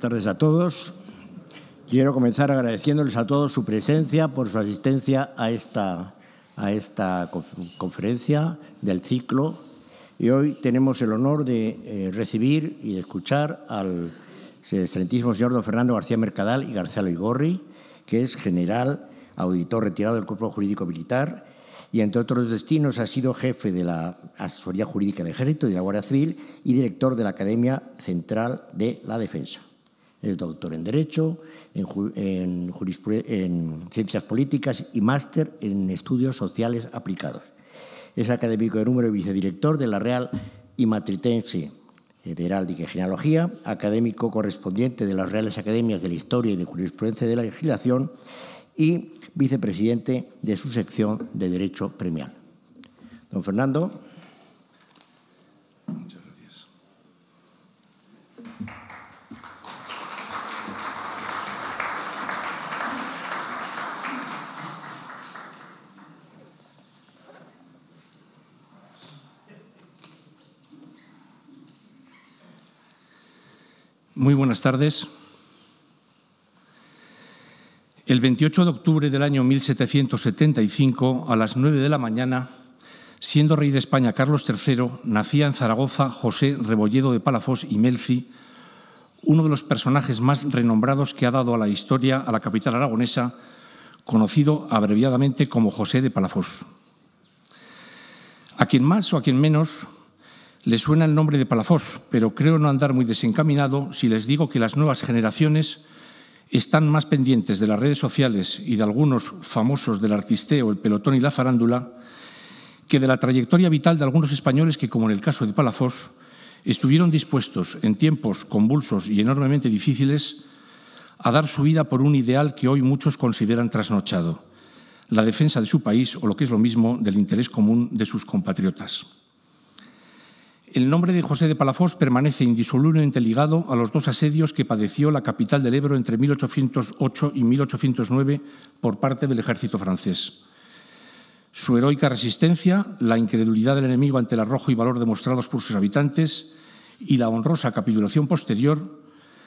buenas tardes a todos. Quiero comenzar agradeciéndoles a todos su presencia, por su asistencia a esta, conferencia del ciclo. Y hoy tenemos el honor de eh, recibir y de escuchar al excelentísimo señor don Fernando García Mercadal y García Loigorri, que es general auditor retirado del Cuerpo Jurídico Militar y, entre otros destinos, ha sido jefe de la Asesoría Jurídica del Ejército y de la Guardia Civil y director de la Academia Central de la Defensa. Es doctor en Derecho, en, Ciencias Políticas y máster en Estudios Sociales Aplicados. Es académico de número y vicedirector de la Real y Matritense de Heráldica y Genealogía, académico correspondiente de las Reales Academias de la Historia y de Jurisprudencia de la Legislación y vicepresidente de su sección de Derecho Premial. Don Fernando. Muy buenas tardes. El 28 de octubre del año 1775, a las 9 de la mañana, siendo rey de España Carlos III, nacía en Zaragoza José Rebolledo de Palafós y Melci, uno de los personajes más renombrados que ha dado a la historia a la capital aragonesa, conocido abreviadamente como José de Palafós. A quien más o a quien menos les suena el nombre de Palafós, pero creo no andar muy desencaminado si les digo que las nuevas generaciones están más pendientes de las redes sociales y de algunos famosos del artisteo, el pelotón y la farándula, que de la trayectoria vital de algunos españoles que, como en el caso de Palafós, estuvieron dispuestos, en tiempos convulsos y enormemente difíciles, a dar su vida por un ideal que hoy muchos consideran trasnochado, la defensa de su país o, lo que es lo mismo, del interés común de sus compatriotas. El nombre de José de Palafós permanece indisolublemente ligado a los dos asedios que padeció la capital del Ebro entre 1808 y 1809 por parte del ejército francés. Su heroica resistencia, la incredulidad del enemigo ante el arrojo y valor demostrados por sus habitantes y la honrosa capitulación posterior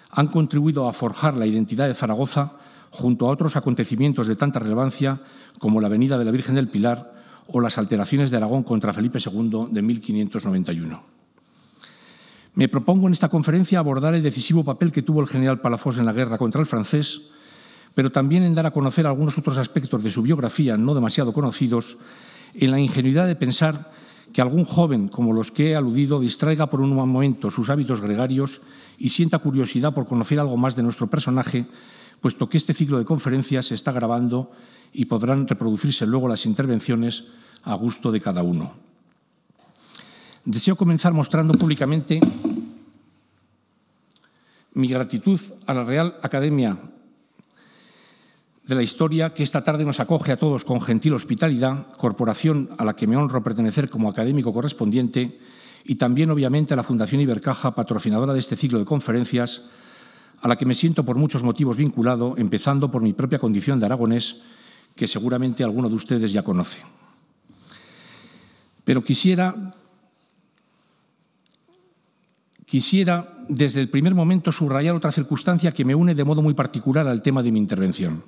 han contribuido a forjar la identidad de Zaragoza junto a otros acontecimientos de tanta relevancia como la venida de la Virgen del Pilar o las alteraciones de Aragón contra Felipe II de 1591. Me propongo en esta conferencia abordar el decisivo papel que tuvo el general Palafox en la guerra contra el francés, pero también en dar a conocer algunos otros aspectos de su biografía no demasiado conocidos, en la ingenuidad de pensar que algún joven como los que he aludido distraiga por un momento sus hábitos gregarios y sienta curiosidad por conocer algo más de nuestro personaje, puesto que este ciclo de conferencias se está grabando y podrán reproducirse luego las intervenciones a gusto de cada uno. Deseo comenzar mostrando públicamente mi gratitud a la Real Academia de la Historia, que esta tarde nos acoge a todos con gentil hospitalidad, corporación a la que me honro pertenecer como académico correspondiente, y también obviamente a la Fundación Ibercaja, patrocinadora de este ciclo de conferencias, a la que me siento por muchos motivos vinculado, empezando por mi propia condición de aragonés que seguramente alguno de ustedes ya conoce. Pero quisiera, quisiera desde el primer momento subrayar otra circunstancia que me une de modo muy particular al tema de mi intervención.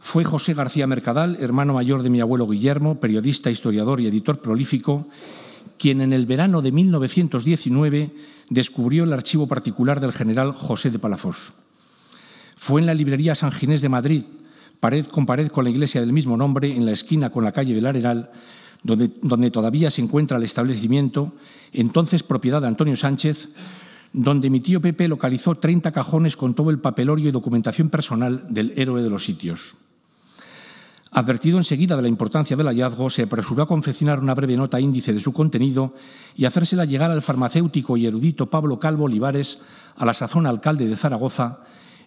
Fue José García Mercadal, hermano mayor de mi abuelo Guillermo, periodista, historiador y editor prolífico, quien en el verano de 1919 descubrió el archivo particular del general José de Palafox. Fue en la librería San Ginés de Madrid, pared con pared con la iglesia del mismo nombre, en la esquina con la calle del Arenal, donde, donde todavía se encuentra el establecimiento, entonces propiedad de Antonio Sánchez, donde mi tío Pepe localizó 30 cajones con todo el papelorio y documentación personal del héroe de los sitios. Advertido enseguida de la importancia del hallazgo, se apresuró a confeccionar una breve nota índice de su contenido y hacérsela llegar al farmacéutico y erudito Pablo Calvo Olivares, a la sazón alcalde de Zaragoza,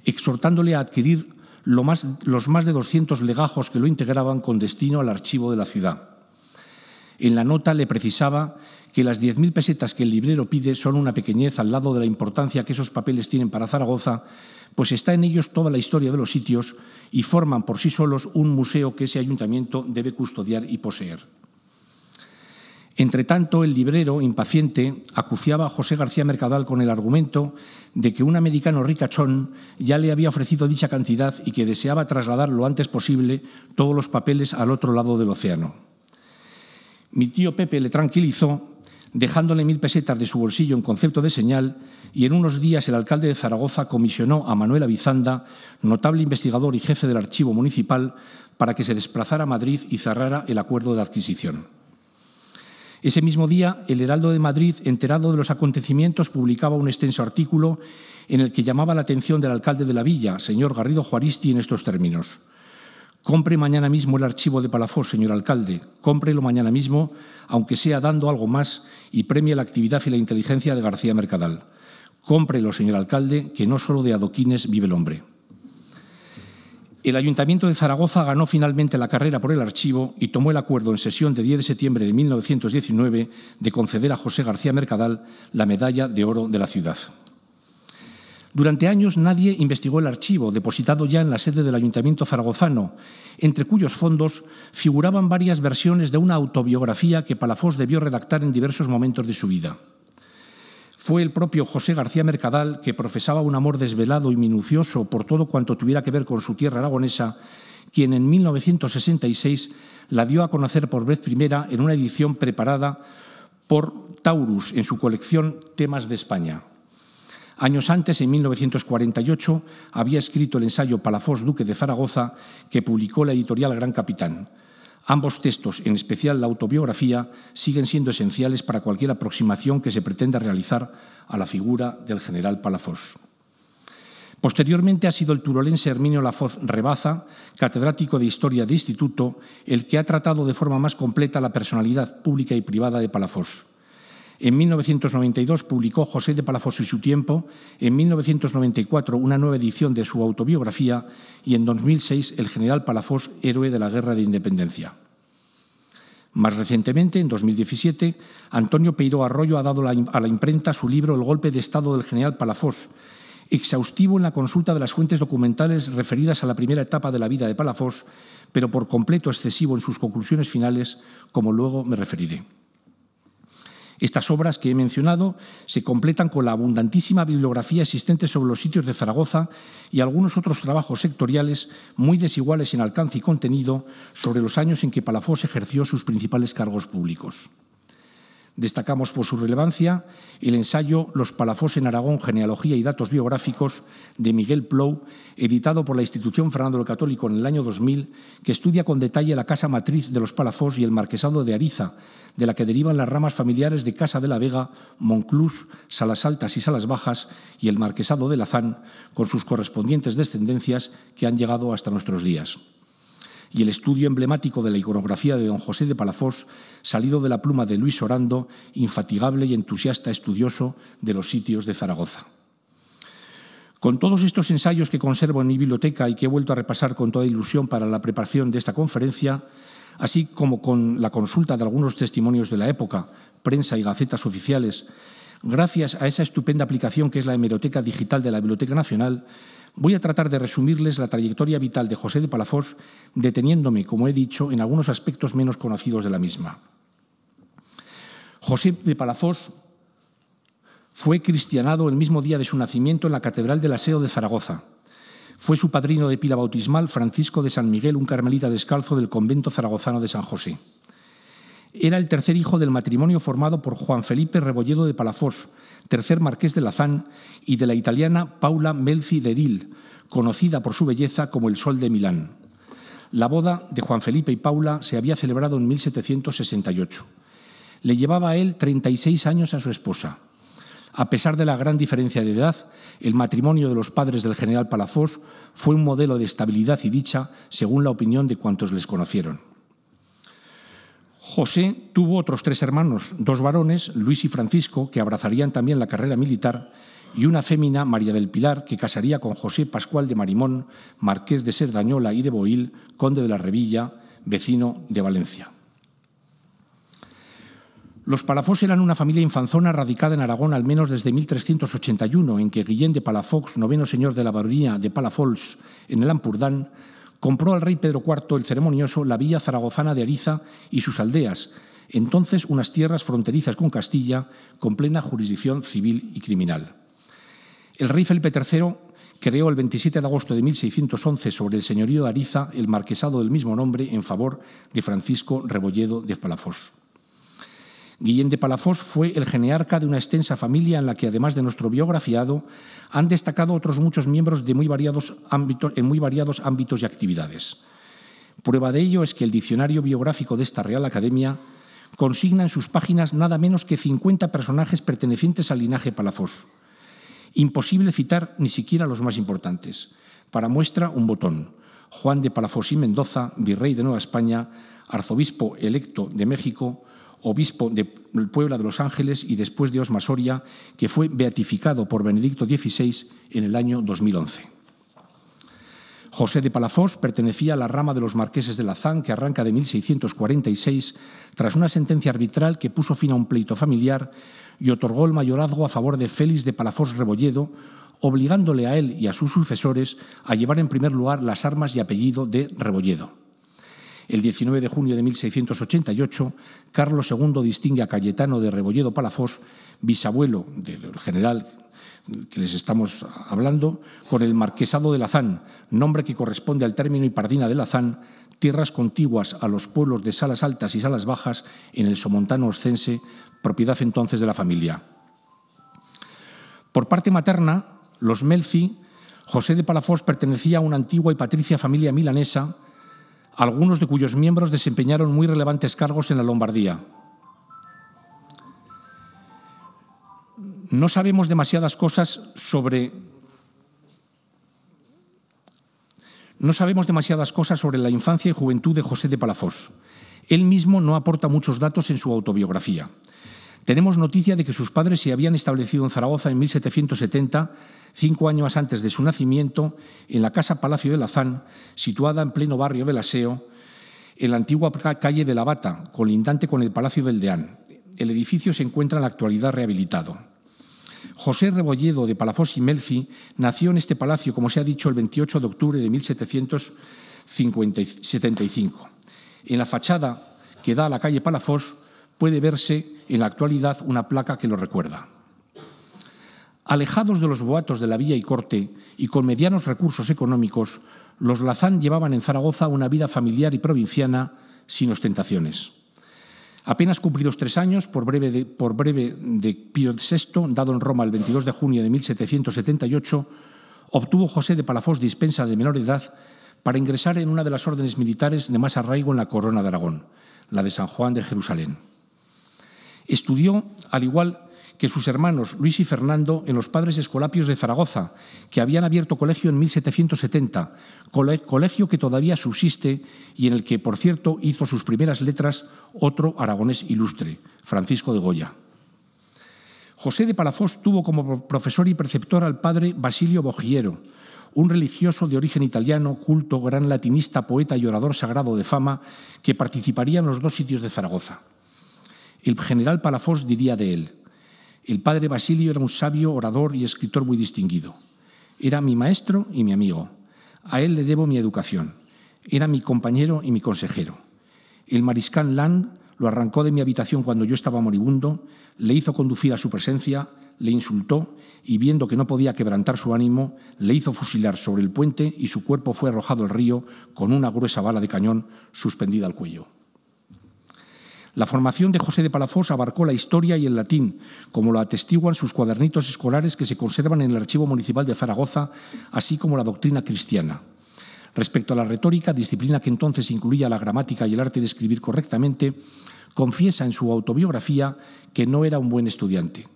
exhortándole a adquirir los más de 200 legajos que lo integraban con destino al archivo de la ciudad. En la nota le precisaba que las 10.000 pesetas que el librero pide son una pequeñez al lado de la importancia que esos papeles tienen para Zaragoza, pues está en ellos toda la historia de los sitios y forman por sí solos un museo que ese ayuntamiento debe custodiar y poseer. Entre tanto, el librero, impaciente, acuciaba a José García Mercadal con el argumento de que un americano ricachón ya le había ofrecido dicha cantidad y que deseaba trasladar lo antes posible todos los papeles al otro lado del océano. Mi tío Pepe le tranquilizó dejándole mil pesetas de su bolsillo en concepto de señal, y en unos días el alcalde de Zaragoza comisionó a Manuel Avizanda, notable investigador y jefe del archivo municipal, para que se desplazara a Madrid y cerrara el acuerdo de adquisición. Ese mismo día, el Heraldo de Madrid, enterado de los acontecimientos, publicaba un extenso artículo en el que llamaba la atención del alcalde de la villa, señor Garrido Juaristi, en estos términos. Compre mañana mismo el archivo de Palafós, señor alcalde. Cómprelo mañana mismo, aunque sea dando algo más, y premie la actividad y la inteligencia de García Mercadal. Cómprelo, señor alcalde, que no solo de adoquines vive el hombre. El Ayuntamiento de Zaragoza ganó finalmente la carrera por el archivo y tomó el acuerdo en sesión de 10 de septiembre de 1919 de conceder a José García Mercadal la medalla de oro de la ciudad. Durante años nadie investigó el archivo, depositado ya en la sede del Ayuntamiento zaragozano, entre cuyos fondos figuraban varias versiones de una autobiografía que Palafós debió redactar en diversos momentos de su vida. Fue el propio José García Mercadal, que profesaba un amor desvelado y minucioso por todo cuanto tuviera que ver con su tierra aragonesa, quien en 1966 la dio a conocer por vez primera en una edición preparada por Taurus en su colección Temas de España. Años antes, en 1948, había escrito el ensayo Palafós, duque de Zaragoza, que publicó la editorial Gran Capitán. Ambos textos, en especial la autobiografía, siguen siendo esenciales para cualquier aproximación que se pretenda realizar a la figura del general Palafox. Posteriormente ha sido el turolense Herminio Lafoz Rebaza, catedrático de Historia de Instituto, el que ha tratado de forma más completa la personalidad pública y privada de Palafox. En 1992 publicó José de Palafós y su tiempo, en 1994 una nueva edición de su autobiografía y en 2006 El general Palafós, héroe de la Guerra de Independencia. Más recientemente, en 2017, Antonio Peiro Arroyo ha dado a la imprenta su libro El golpe de Estado del general Palafós, exhaustivo en la consulta de las fuentes documentales referidas a la primera etapa de la vida de Palafós, pero por completo excesivo en sus conclusiones finales, como luego me referiré. Estas obras que he mencionado se completan con la abundantísima bibliografía existente sobre los sitios de Zaragoza y algunos otros trabajos sectoriales muy desiguales en alcance y contenido sobre los años en que Palafós ejerció sus principales cargos públicos. Destacamos por su relevancia el ensayo Los Palafós en Aragón, Genealogía y Datos Biográficos de Miguel Plou, editado por la Institución Fernando el Católico en el año 2000, que estudia con detalle la casa matriz de los Palafós y el marquesado de Ariza, de la que derivan las ramas familiares de Casa de la Vega, Monclús, Salas Altas y Salas Bajas y el marquesado de Lazán, con sus correspondientes descendencias que han llegado hasta nuestros días y el estudio emblemático de la iconografía de don José de Palafós, salido de la pluma de Luis Orando, infatigable y entusiasta estudioso de los sitios de Zaragoza. Con todos estos ensayos que conservo en mi biblioteca y que he vuelto a repasar con toda ilusión para la preparación de esta conferencia, así como con la consulta de algunos testimonios de la época, prensa y gacetas oficiales, gracias a esa estupenda aplicación que es la hemeroteca digital de la Biblioteca Nacional, Voy a tratar de resumirles la trayectoria vital de José de Palafox, deteniéndome, como he dicho, en algunos aspectos menos conocidos de la misma. José de Palafox fue cristianado el mismo día de su nacimiento en la Catedral del Aseo de Zaragoza. Fue su padrino de pila bautismal Francisco de San Miguel, un carmelita descalzo del convento zaragozano de San José. Era el tercer hijo del matrimonio formado por Juan Felipe Rebolledo de Palafox, tercer marqués de Lazán, y de la italiana Paula Melzi Deril, conocida por su belleza como el Sol de Milán. La boda de Juan Felipe y Paula se había celebrado en 1768. Le llevaba a él 36 años a su esposa. A pesar de la gran diferencia de edad, el matrimonio de los padres del general Palafox fue un modelo de estabilidad y dicha, según la opinión de cuantos les conocieron. José tuvo otros tres hermanos, dos varones, Luis y Francisco, que abrazarían también la carrera militar, y una fémina, María del Pilar, que casaría con José Pascual de Marimón, marqués de Serdañola y de Boil, conde de la Revilla, vecino de Valencia. Los Palafox eran una familia infanzona radicada en Aragón al menos desde 1381, en que Guillén de Palafox, noveno señor de la baronía de Palafols en el Ampurdán, compró al rey Pedro IV el ceremonioso la villa zaragozana de Ariza y sus aldeas, entonces unas tierras fronterizas con Castilla, con plena jurisdicción civil y criminal. El rey Felipe III creó el 27 de agosto de 1611 sobre el señorío de Ariza el marquesado del mismo nombre en favor de Francisco Rebolledo de Palafós. Guillén de Palafós fue el genearca de una extensa familia en la que, además de nuestro biografiado, han destacado otros muchos miembros de muy variados ámbitos, en muy variados ámbitos y actividades. Prueba de ello es que el diccionario biográfico de esta Real Academia consigna en sus páginas nada menos que 50 personajes pertenecientes al linaje Palafós. Imposible citar ni siquiera los más importantes. Para muestra, un botón. Juan de Palafós y Mendoza, virrey de Nueva España, arzobispo electo de México, obispo de Puebla de los Ángeles y después de Osma Soria, que fue beatificado por Benedicto XVI en el año 2011. José de Palafós pertenecía a la rama de los marqueses de Lazán, que arranca de 1646, tras una sentencia arbitral que puso fin a un pleito familiar y otorgó el mayorazgo a favor de Félix de Palafós Rebolledo, obligándole a él y a sus sucesores a llevar en primer lugar las armas y apellido de Rebolledo. El 19 de junio de 1688, Carlos II distingue a Cayetano de Rebolledo Palafós, bisabuelo del general que les estamos hablando, con el Marquesado de Lazán, nombre que corresponde al término y pardina de Lazán, tierras contiguas a los pueblos de Salas Altas y Salas Bajas en el Somontano Oscense, propiedad entonces de la familia. Por parte materna, los Melfi, José de Palafós pertenecía a una antigua y patricia familia milanesa algunos de cuyos miembros desempeñaron muy relevantes cargos en la Lombardía. No sabemos demasiadas cosas sobre No sabemos demasiadas cosas sobre la infancia y juventud de José de Palafós. Él mismo no aporta muchos datos en su autobiografía. Tenemos noticia de que sus padres se habían establecido en Zaragoza en 1770, cinco años antes de su nacimiento, en la Casa Palacio de Lazán, situada en pleno barrio del Aseo, en la antigua calle de la Bata, colindante con el Palacio del Deán. El edificio se encuentra en la actualidad rehabilitado. José Rebolledo de Palafós y Melfi nació en este palacio, como se ha dicho, el 28 de octubre de 1775. En la fachada que da a la calle Palafós puede verse en la actualidad una placa que lo recuerda. Alejados de los boatos de la villa y corte y con medianos recursos económicos, los Lazán llevaban en Zaragoza una vida familiar y provinciana sin ostentaciones. Apenas cumplidos tres años, por breve de, por breve de Pío VI, dado en Roma el 22 de junio de 1778, obtuvo José de Palafós dispensa de menor edad para ingresar en una de las órdenes militares de más arraigo en la corona de Aragón, la de San Juan de Jerusalén. Estudió, al igual que sus hermanos Luis y Fernando, en los padres escolapios de Zaragoza, que habían abierto colegio en 1770, colegio que todavía subsiste y en el que, por cierto, hizo sus primeras letras otro aragonés ilustre, Francisco de Goya. José de Palafós tuvo como profesor y preceptor al padre Basilio Bogiero, un religioso de origen italiano, culto, gran latinista, poeta y orador sagrado de fama, que participaría en los dos sitios de Zaragoza. El general Palafox diría de él, el padre Basilio era un sabio, orador y escritor muy distinguido. Era mi maestro y mi amigo. A él le debo mi educación. Era mi compañero y mi consejero. El mariscal Lan lo arrancó de mi habitación cuando yo estaba moribundo, le hizo conducir a su presencia, le insultó y, viendo que no podía quebrantar su ánimo, le hizo fusilar sobre el puente y su cuerpo fue arrojado al río con una gruesa bala de cañón suspendida al cuello. La formación de José de Palafox abarcó la historia y el latín, como lo atestiguan sus cuadernitos escolares que se conservan en el Archivo Municipal de Zaragoza, así como la doctrina cristiana. Respecto a la retórica, disciplina que entonces incluía la gramática y el arte de escribir correctamente, confiesa en su autobiografía que no era un buen estudiante.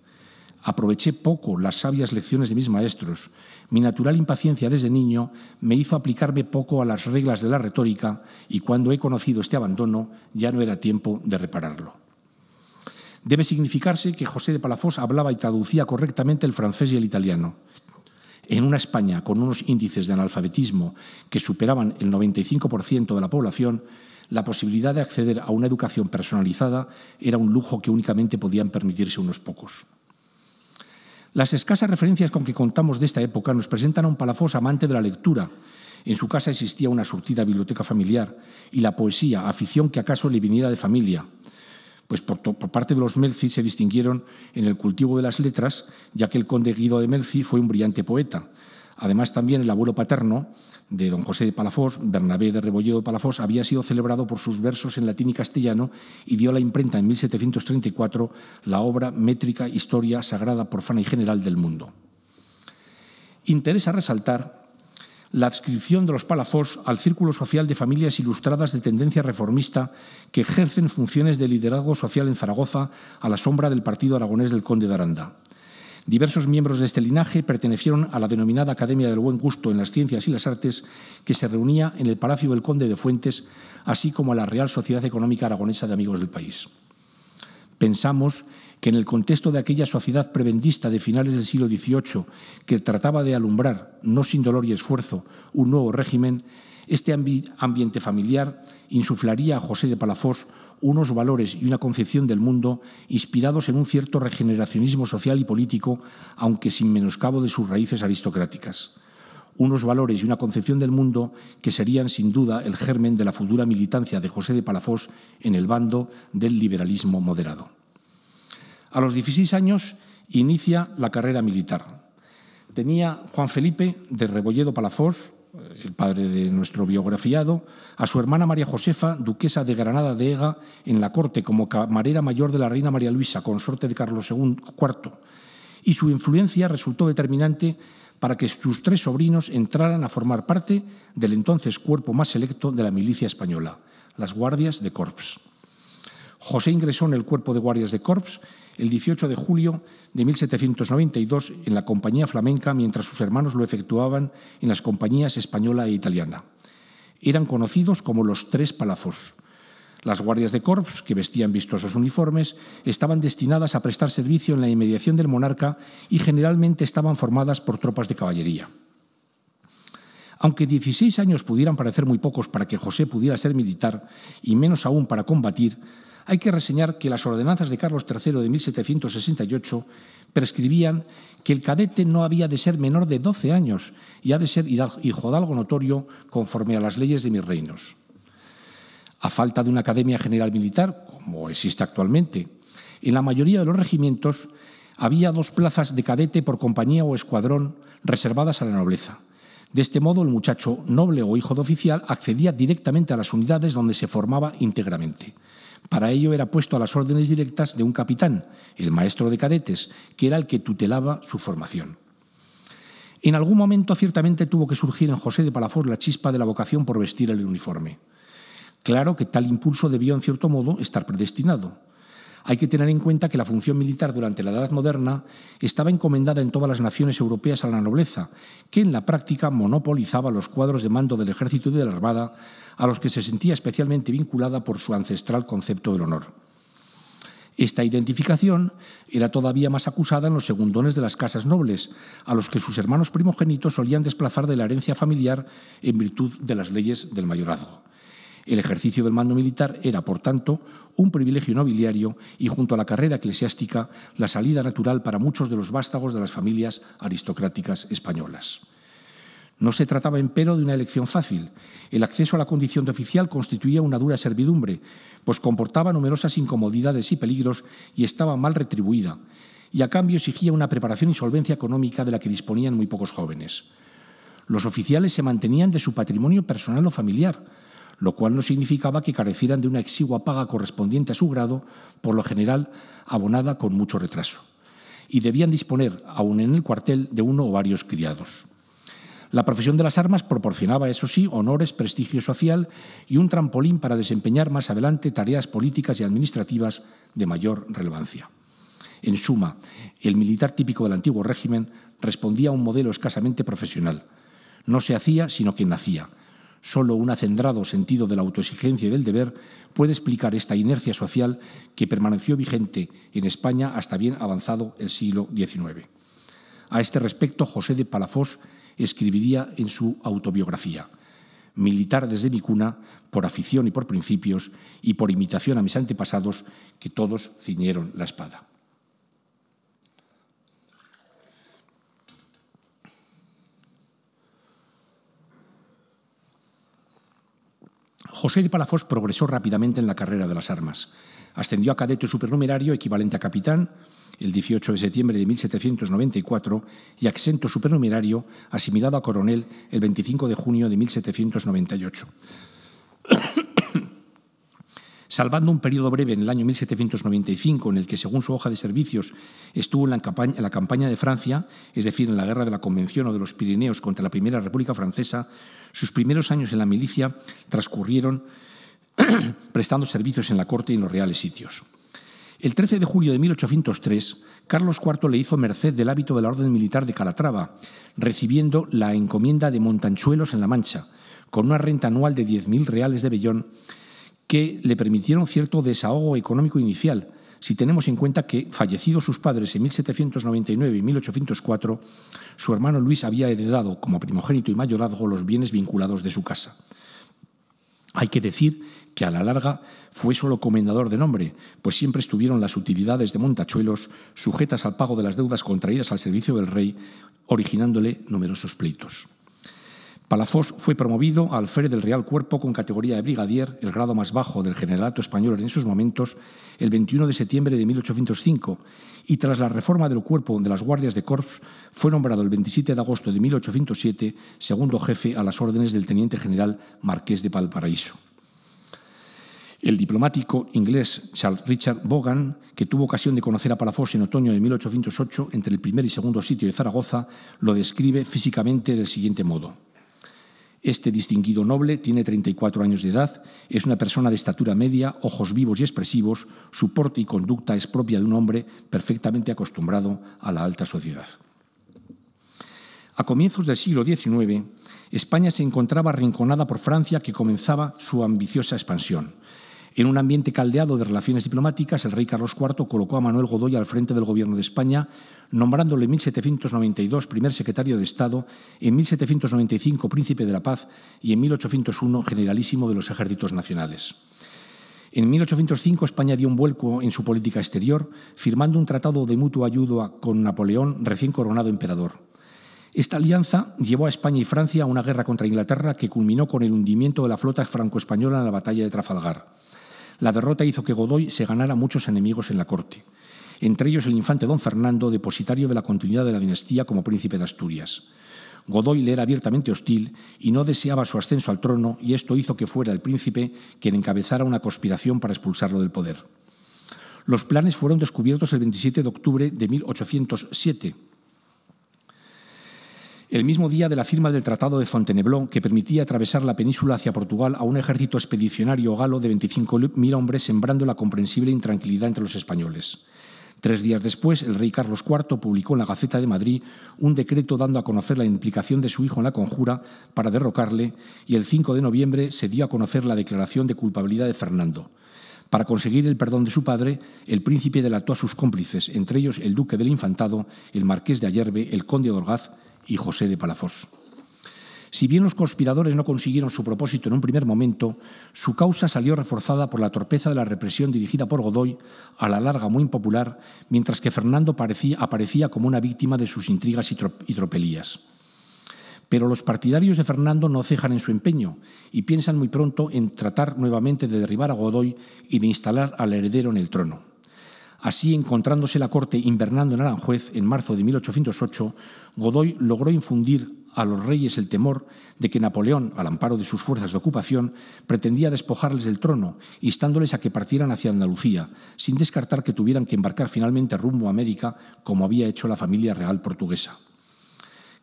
Aproveché poco las sabias lecciones de mis maestros. Mi natural impaciencia desde niño me hizo aplicarme poco a las reglas de la retórica y cuando he conocido este abandono ya no era tiempo de repararlo. Debe significarse que José de Palafós hablaba y traducía correctamente el francés y el italiano. En una España con unos índices de analfabetismo que superaban el 95% de la población, la posibilidad de acceder a una educación personalizada era un lujo que únicamente podían permitirse unos pocos. Las escasas referencias con que contamos de esta época nos presentan a un Palafós amante de la lectura. En su casa existía una surtida biblioteca familiar y la poesía, afición que acaso le viniera de familia. Pues por, parte de los Melzi se distinguieron en el cultivo de las letras, ya que el conde Guido de Melzi fue un brillante poeta, Además, también el abuelo paterno de don José de Palafós, Bernabé de Rebolledo de Palafós, había sido celebrado por sus versos en latín y castellano y dio a la imprenta en 1734 la obra métrica Historia Sagrada, Profana y General del Mundo. Interesa resaltar la adscripción de los Palafós al círculo social de familias ilustradas de tendencia reformista que ejercen funciones de liderazgo social en Zaragoza a la sombra del partido aragonés del Conde de Aranda. Diversos miembros de este linaje pertenecieron a la denominada Academia del Buen Gusto en las Ciencias y las Artes, que se reunía en el Palacio del Conde de Fuentes, así como a la Real Sociedad Económica Aragonesa de Amigos del País. Pensamos que en el contexto de aquella sociedad prebendista de finales del siglo XVIII, que trataba de alumbrar, no sin dolor y esfuerzo, un nuevo régimen, este ambiente familiar insuflaría a José de Palafós unos valores y una concepción del mundo inspirados en un cierto regeneracionismo social y político, aunque sin menoscabo de sus raíces aristocráticas. Unos valores y una concepción del mundo que serían sin duda el germen de la futura militancia de José de Palafós en el bando del liberalismo moderado. A los 16 años inicia la carrera militar. Tenía Juan Felipe de Rebolledo Palafós el padre de nuestro biografiado, a su hermana María Josefa, duquesa de Granada de Ega, en la corte como camarera mayor de la reina María Luisa, consorte de Carlos IV, y su influencia resultó determinante para que sus tres sobrinos entraran a formar parte del entonces cuerpo más selecto de la milicia española, las Guardias de Corps. José ingresó en el Cuerpo de Guardias de Corps el 18 de julio de 1792 en la Compañía Flamenca, mientras sus hermanos lo efectuaban en las compañías española e italiana. Eran conocidos como los Tres Palazos. Las guardias de corps, que vestían vistosos uniformes, estaban destinadas a prestar servicio en la inmediación del monarca y generalmente estaban formadas por tropas de caballería. Aunque 16 años pudieran parecer muy pocos para que José pudiera ser militar, y menos aún para combatir, hay que reseñar que las ordenanzas de Carlos III de 1768 prescribían que el cadete no había de ser menor de 12 años y ha de ser hijo de algo notorio conforme a las leyes de mis reinos. A falta de una academia general militar, como existe actualmente, en la mayoría de los regimientos había dos plazas de cadete por compañía o escuadrón reservadas a la nobleza. De este modo, el muchacho noble o hijo de oficial accedía directamente a las unidades donde se formaba íntegramente. Para ello era puesto a las órdenes directas de un capitán, el maestro de cadetes, que era el que tutelaba su formación. En algún momento ciertamente tuvo que surgir en José de Palafox la chispa de la vocación por vestir el uniforme. Claro que tal impulso debió, en cierto modo, estar predestinado. Hay que tener en cuenta que la función militar durante la Edad Moderna estaba encomendada en todas las naciones europeas a la nobleza, que en la práctica monopolizaba los cuadros de mando del ejército y de la armada, a los que se sentía especialmente vinculada por su ancestral concepto del honor. Esta identificación era todavía más acusada en los segundones de las casas nobles, a los que sus hermanos primogénitos solían desplazar de la herencia familiar en virtud de las leyes del mayorazgo. El ejercicio del mando militar era, por tanto, un privilegio nobiliario y, junto a la carrera eclesiástica, la salida natural para muchos de los vástagos de las familias aristocráticas españolas. No se trataba, empero, de una elección fácil. El acceso a la condición de oficial constituía una dura servidumbre, pues comportaba numerosas incomodidades y peligros y estaba mal retribuida, y a cambio exigía una preparación y solvencia económica de la que disponían muy pocos jóvenes. Los oficiales se mantenían de su patrimonio personal o familiar, lo cual no significaba que carecieran de una exigua paga correspondiente a su grado, por lo general abonada con mucho retraso, y debían disponer, aún en el cuartel, de uno o varios criados. La profesión de las armas proporcionaba, eso sí, honores, prestigio social y un trampolín para desempeñar más adelante tareas políticas y administrativas de mayor relevancia. En suma, el militar típico del antiguo régimen respondía a un modelo escasamente profesional. No se hacía, sino que nacía. Solo un acendrado sentido de la autoexigencia y del deber puede explicar esta inercia social que permaneció vigente en España hasta bien avanzado el siglo XIX. A este respecto, José de Palafós escribiría en su autobiografía. Militar desde mi cuna, por afición y por principios, y por imitación a mis antepasados, que todos ciñeron la espada. José de Palafós progresó rápidamente en la carrera de las armas. Ascendió a cadete supernumerario, equivalente a capitán, el 18 de septiembre de 1794, y exento supernumerario, asimilado a coronel el 25 de junio de 1798. Salvando un periodo breve en el año 1795, en el que, según su hoja de servicios, estuvo en la, campaña, de Francia, es decir, en la guerra de la Convención o de los Pirineos contra la Primera República Francesa, sus primeros años en la milicia transcurrieron prestando servicios en la corte y en los reales sitios. El 13 de julio de 1803, Carlos IV le hizo merced del hábito de la Orden Militar de Calatrava, recibiendo la encomienda de Montanchuelos en La Mancha, con una renta anual de 10.000 reales de vellón, que le permitieron cierto desahogo económico inicial, si tenemos en cuenta que, fallecidos sus padres en 1799 y 1804, su hermano Luis había heredado como primogénito y mayorazgo los bienes vinculados de su casa. Hay que decir que a la larga fue solo comendador de nombre, pues siempre estuvieron las utilidades de Montachuelos sujetas al pago de las deudas contraídas al servicio del rey, originándole numerosos pleitos. Palafós fue promovido al alférez del Real Cuerpo con categoría de brigadier, el grado más bajo del generalato español en esos momentos, el 21 de septiembre de 1805, y tras la reforma del cuerpo de las guardias de corps, fue nombrado el 27 de agosto de 1807 segundo jefe a las órdenes del teniente general Marqués de Valparaíso. El diplomático inglés Charles Richard Vaughan, que tuvo ocasión de conocer a Palafox en otoño de 1808 entre el primer y segundo sitio de Zaragoza, lo describe físicamente del siguiente modo. Este distinguido noble tiene 34 años de edad, es una persona de estatura media, ojos vivos y expresivos, su porte y conducta es propia de un hombre perfectamente acostumbrado a la alta sociedad. A comienzos del siglo XIX, España se encontraba arrinconada por Francia que comenzaba su ambiciosa expansión. En un ambiente caldeado de relaciones diplomáticas, el rey Carlos IV colocó a Manuel Godoy al frente del gobierno de España, nombrándole en 1792 primer secretario de Estado, en 1795 príncipe de la paz y en 1801 generalísimo de los ejércitos nacionales. En 1805 España dio un vuelco en su política exterior, firmando un tratado de mutua ayuda con Napoleón, recién coronado emperador. Esta alianza llevó a España y Francia a una guerra contra Inglaterra que culminó con el hundimiento de la flota franco-española en la batalla de Trafalgar. La derrota hizo que Godoy se ganara muchos enemigos en la corte, entre ellos el infante don Fernando, depositario de la continuidad de la dinastía como príncipe de Asturias. Godoy le era abiertamente hostil y no deseaba su ascenso al trono y esto hizo que fuera el príncipe quien encabezara una conspiración para expulsarlo del poder. Los planes fueron descubiertos el 27 de octubre de 1807 el mismo día de la firma del Tratado de Fontainebleau, que permitía atravesar la península hacia Portugal a un ejército expedicionario galo de 25.000 hombres, sembrando la comprensible intranquilidad entre los españoles. Tres días después, el rey Carlos IV publicó en la Gaceta de Madrid un decreto dando a conocer la implicación de su hijo en la conjura para derrocarle y el 5 de noviembre se dio a conocer la declaración de culpabilidad de Fernando. Para conseguir el perdón de su padre, el príncipe delató a sus cómplices, entre ellos el duque del Infantado, el marqués de Ayerbe, el conde de Orgaz y José de Palafós. Si bien los conspiradores no consiguieron su propósito en un primer momento, su causa salió reforzada por la torpeza de la represión dirigida por Godoy, a la larga muy impopular, mientras que Fernando parecía, aparecía como una víctima de sus intrigas y tropelías. Pero los partidarios de Fernando no cejan en su empeño y piensan muy pronto en tratar nuevamente de derribar a Godoy y de instalar al heredero en el trono. Así, encontrándose la corte invernando en Aranjuez en marzo de 1808, Godoy logró infundir a los reyes el temor de que Napoleón, al amparo de sus fuerzas de ocupación, pretendía despojarles del trono, instándoles a que partieran hacia Andalucía, sin descartar que tuvieran que embarcar finalmente rumbo a América, como había hecho la familia real portuguesa.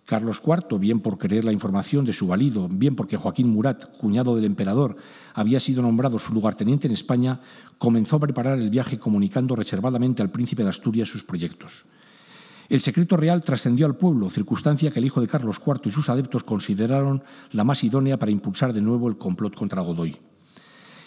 Carlos IV, bien por querer la información de su valido, bien porque Joaquín Murat, cuñado del emperador, había sido nombrado su lugarteniente en España, comenzó a preparar el viaje comunicando reservadamente al príncipe de Asturias sus proyectos. El secreto real trascendió al pueblo, circunstancia que el hijo de Carlos IV y sus adeptos consideraron la más idónea para impulsar de nuevo el complot contra Godoy.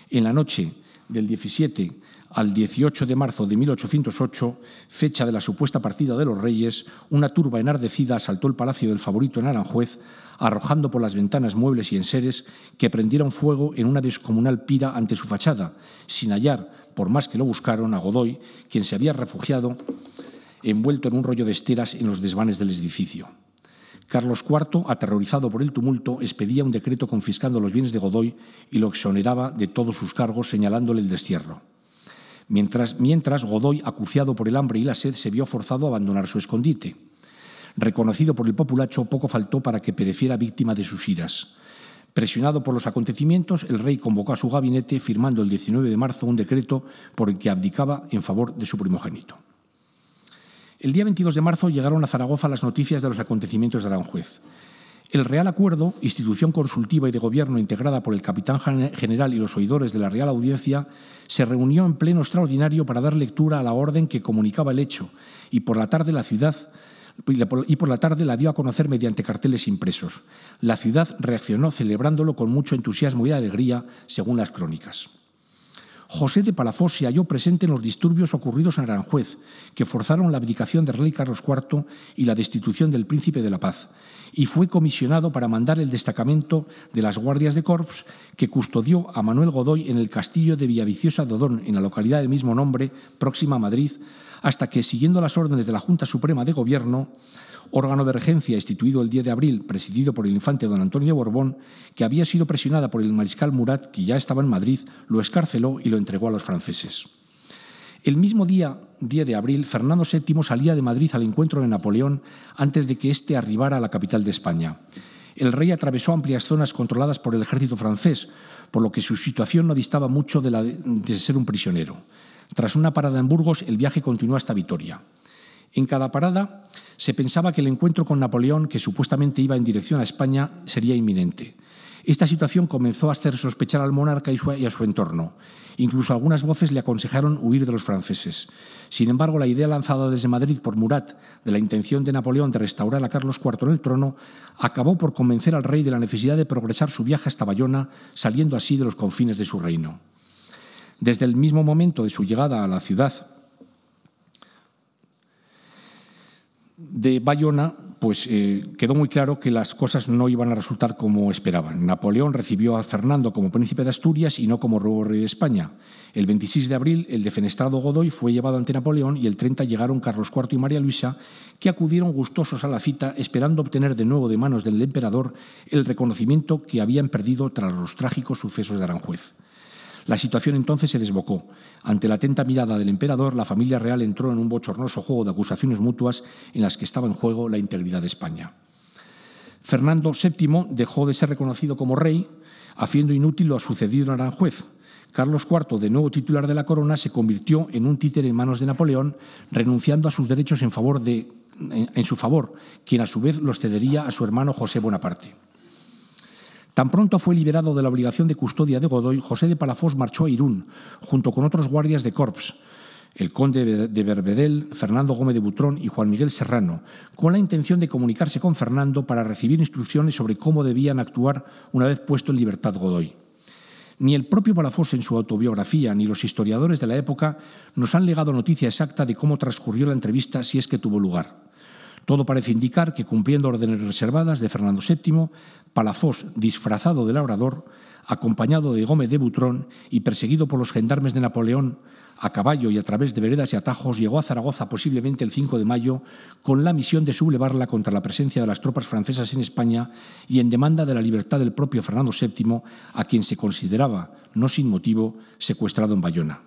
En la noche del 17 al 18 de marzo de 1808, fecha de la supuesta partida de los reyes, una turba enardecida asaltó el palacio del favorito en Aranjuez, arrojando por las ventanas muebles y enseres que prendieron fuego en una descomunal pira ante su fachada, sin hallar, por más que lo buscaron, a Godoy, quien se había refugiado envuelto en un rollo de esteras en los desvanes del edificio. Carlos IV, aterrorizado por el tumulto, expedía un decreto confiscando los bienes de Godoy y lo exoneraba de todos sus cargos, señalándole el destierro mientras, Godoy, acuciado por el hambre y la sed, se vio forzado a abandonar su escondite. Reconocido por el populacho, poco faltó para que pereciera víctima de sus iras. Presionado por los acontecimientos, el rey convocó a su gabinete firmando el 19 de marzo un decreto por el que abdicaba en favor de su primogénito. El día 22 de marzo llegaron a Zaragoza las noticias de los acontecimientos de Aranjuez. El Real Acuerdo, institución consultiva y de gobierno integrada por el capitán general y los oidores de la Real Audiencia, se reunió en pleno extraordinario para dar lectura a la orden que comunicaba el hecho y por la tarde la ciudad y por la tarde la dio a conocer mediante carteles impresos. La ciudad reaccionó celebrándolo con mucho entusiasmo y alegría, según las crónicas. José de Palafós se halló presente en los disturbios ocurridos en Aranjuez, que forzaron la abdicación del rey Carlos IV y la destitución del príncipe de la paz, y fue comisionado para mandar el destacamento de las Guardias de Corps que custodió a Manuel Godoy en el castillo de Villaviciosa Dodón, en la localidad del mismo nombre, próxima a Madrid, hasta que, siguiendo las órdenes de la Junta Suprema de Gobierno, órgano de regencia instituido el 10 de abril, presidido por el infante don Antonio de Borbón, que había sido presionada por el mariscal Murat, que ya estaba en Madrid, lo escarceló y lo entregó a los franceses. El mismo día 10 de abril, Fernando VII salía de Madrid al encuentro de Napoleón antes de que éste arribara a la capital de España. El rey atravesó amplias zonas controladas por el ejército francés, por lo que su situación no distaba mucho de, de ser un prisionero. Tras una parada en Burgos, el viaje continuó hasta Vitoria. En cada parada se pensaba que el encuentro con Napoleón, que supuestamente iba en dirección a España, sería inminente. Esta situación comenzó a hacer sospechar al monarca y, y a su entorno. Incluso algunas voces le aconsejaron huir de los franceses. Sin embargo, la idea lanzada desde Madrid por Murat de la intención de Napoleón de restaurar a Carlos IV en el trono acabó por convencer al rey de la necesidad de progresar su viaje hasta Bayona, saliendo así de los confines de su reino. Desde el mismo momento de su llegada a la ciudad de Bayona, pues eh, quedó muy claro que las cosas no iban a resultar como esperaban. Napoleón recibió a Fernando como príncipe de Asturias y no como nuevo rey de España. El 26 de abril, el defenestrado Godoy fue llevado ante Napoleón y el 30 llegaron Carlos IV y María Luisa, que acudieron gustosos a la cita esperando obtener de nuevo de manos del emperador el reconocimiento que habían perdido tras los trágicos sucesos de Aranjuez. La situación entonces se desbocó. Ante la atenta mirada del emperador, la familia real entró en un bochornoso juego de acusaciones mutuas en las que estaba en juego la integridad de España. Fernando VII dejó de ser reconocido como rey, haciendo inútil lo sucedido en Aranjuez. Carlos IV, de nuevo titular de la corona, se convirtió en un títer en manos de Napoleón, renunciando a sus derechos en, en su favor, quien a su vez los cedería a su hermano José Bonaparte. Tan pronto fue liberado de la obligación de custodia de Godoy, José de Palafós marchó a Irún, junto con otros guardias de corps, el conde de Berbedel, Fernando Gómez de Butrón y Juan Miguel Serrano, con la intención de comunicarse con Fernando para recibir instrucciones sobre cómo debían actuar una vez puesto en libertad Godoy. Ni el propio Palafós en su autobiografía ni los historiadores de la época nos han legado noticia exacta de cómo transcurrió la entrevista si es que tuvo lugar. Todo parece indicar que, cumpliendo órdenes reservadas de Fernando VII, Palafós, disfrazado de labrador, acompañado de Gómez de Butrón y perseguido por los gendarmes de Napoleón, a caballo y a través de veredas y atajos, llegó a Zaragoza posiblemente el 5 de mayo con la misión de sublevarla contra la presencia de las tropas francesas en España y en demanda de la libertad del propio Fernando VII, a quien se consideraba, no sin motivo, secuestrado en Bayona.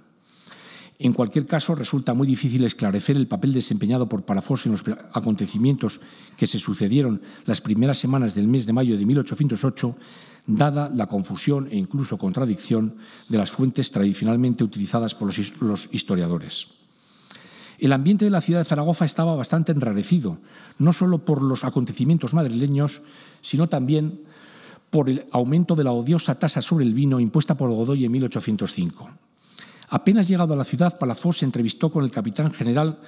En cualquier caso, resulta muy difícil esclarecer el papel desempeñado por Parafós en los acontecimientos que se sucedieron las primeras semanas del mes de mayo de 1808, dada la confusión e incluso contradicción de las fuentes tradicionalmente utilizadas por los historiadores. El ambiente de la ciudad de Zaragoza estaba bastante enrarecido, no solo por los acontecimientos madrileños, sino también por el aumento de la odiosa tasa sobre el vino impuesta por Godoy en 1805. Apenas llegado a la ciudad, Palafós se entrevistó con el capitán general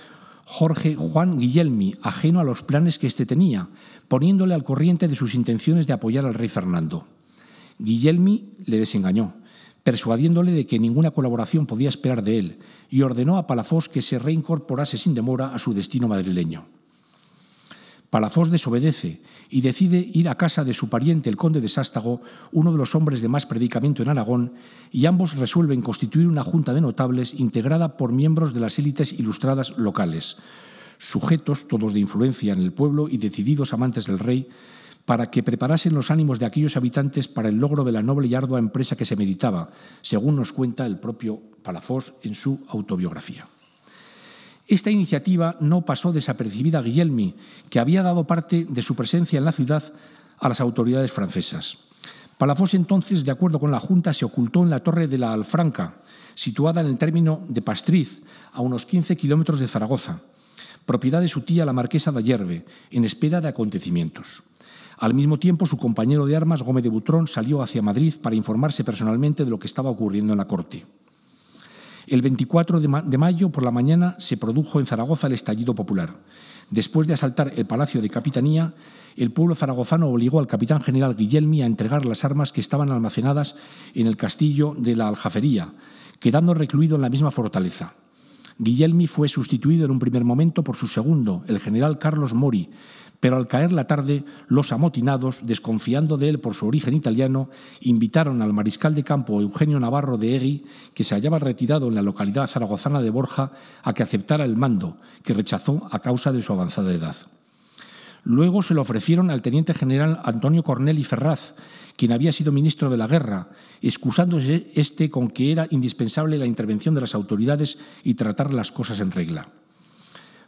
Jorge Juan Guillelmi, ajeno a los planes que éste tenía, poniéndole al corriente de sus intenciones de apoyar al rey Fernando. Guillelmi le desengañó, persuadiéndole de que ninguna colaboración podía esperar de él, y ordenó a Palafós que se reincorporase sin demora a su destino madrileño. Palafós desobedece y decide ir a casa de su pariente el conde de Sástago, uno de los hombres de más predicamento en Aragón, y ambos resuelven constituir una junta de notables integrada por miembros de las élites ilustradas locales, sujetos todos de influencia en el pueblo y decididos amantes del rey, para que preparasen los ánimos de aquellos habitantes para el logro de la noble y ardua empresa que se meditaba, según nos cuenta el propio Palafós en su autobiografía. Esta iniciativa no pasó desapercibida a Guillermi, que había dado parte de su presencia en la ciudad a las autoridades francesas. Palafós entonces, de acuerdo con la Junta, se ocultó en la torre de la Alfranca, situada en el término de Pastriz, a unos 15 kilómetros de Zaragoza, propiedad de su tía la marquesa de Ayerbe, en espera de acontecimientos. Al mismo tiempo, su compañero de armas, Gómez de Butrón, salió hacia Madrid para informarse personalmente de lo que estaba ocurriendo en la corte. El 24 de, mayo por la mañana se produjo en Zaragoza el estallido popular. Después de asaltar el Palacio de Capitanía, el pueblo zaragozano obligó al capitán general Guillermi a entregar las armas que estaban almacenadas en el castillo de la Aljafería, quedando recluido en la misma fortaleza. Guillermi fue sustituido en un primer momento por su segundo, el general Carlos Mori, pero al caer la tarde los amotinados, desconfiando de él por su origen italiano, invitaron al mariscal de campo Eugenio Navarro de Egui, que se hallaba retirado en la localidad zaragozana de Borja, a que aceptara el mando, que rechazó a causa de su avanzada edad. Luego se lo ofrecieron al teniente general Antonio Corneli Ferraz, quien había sido ministro de la guerra, excusándose este con que era indispensable la intervención de las autoridades y tratar las cosas en regla.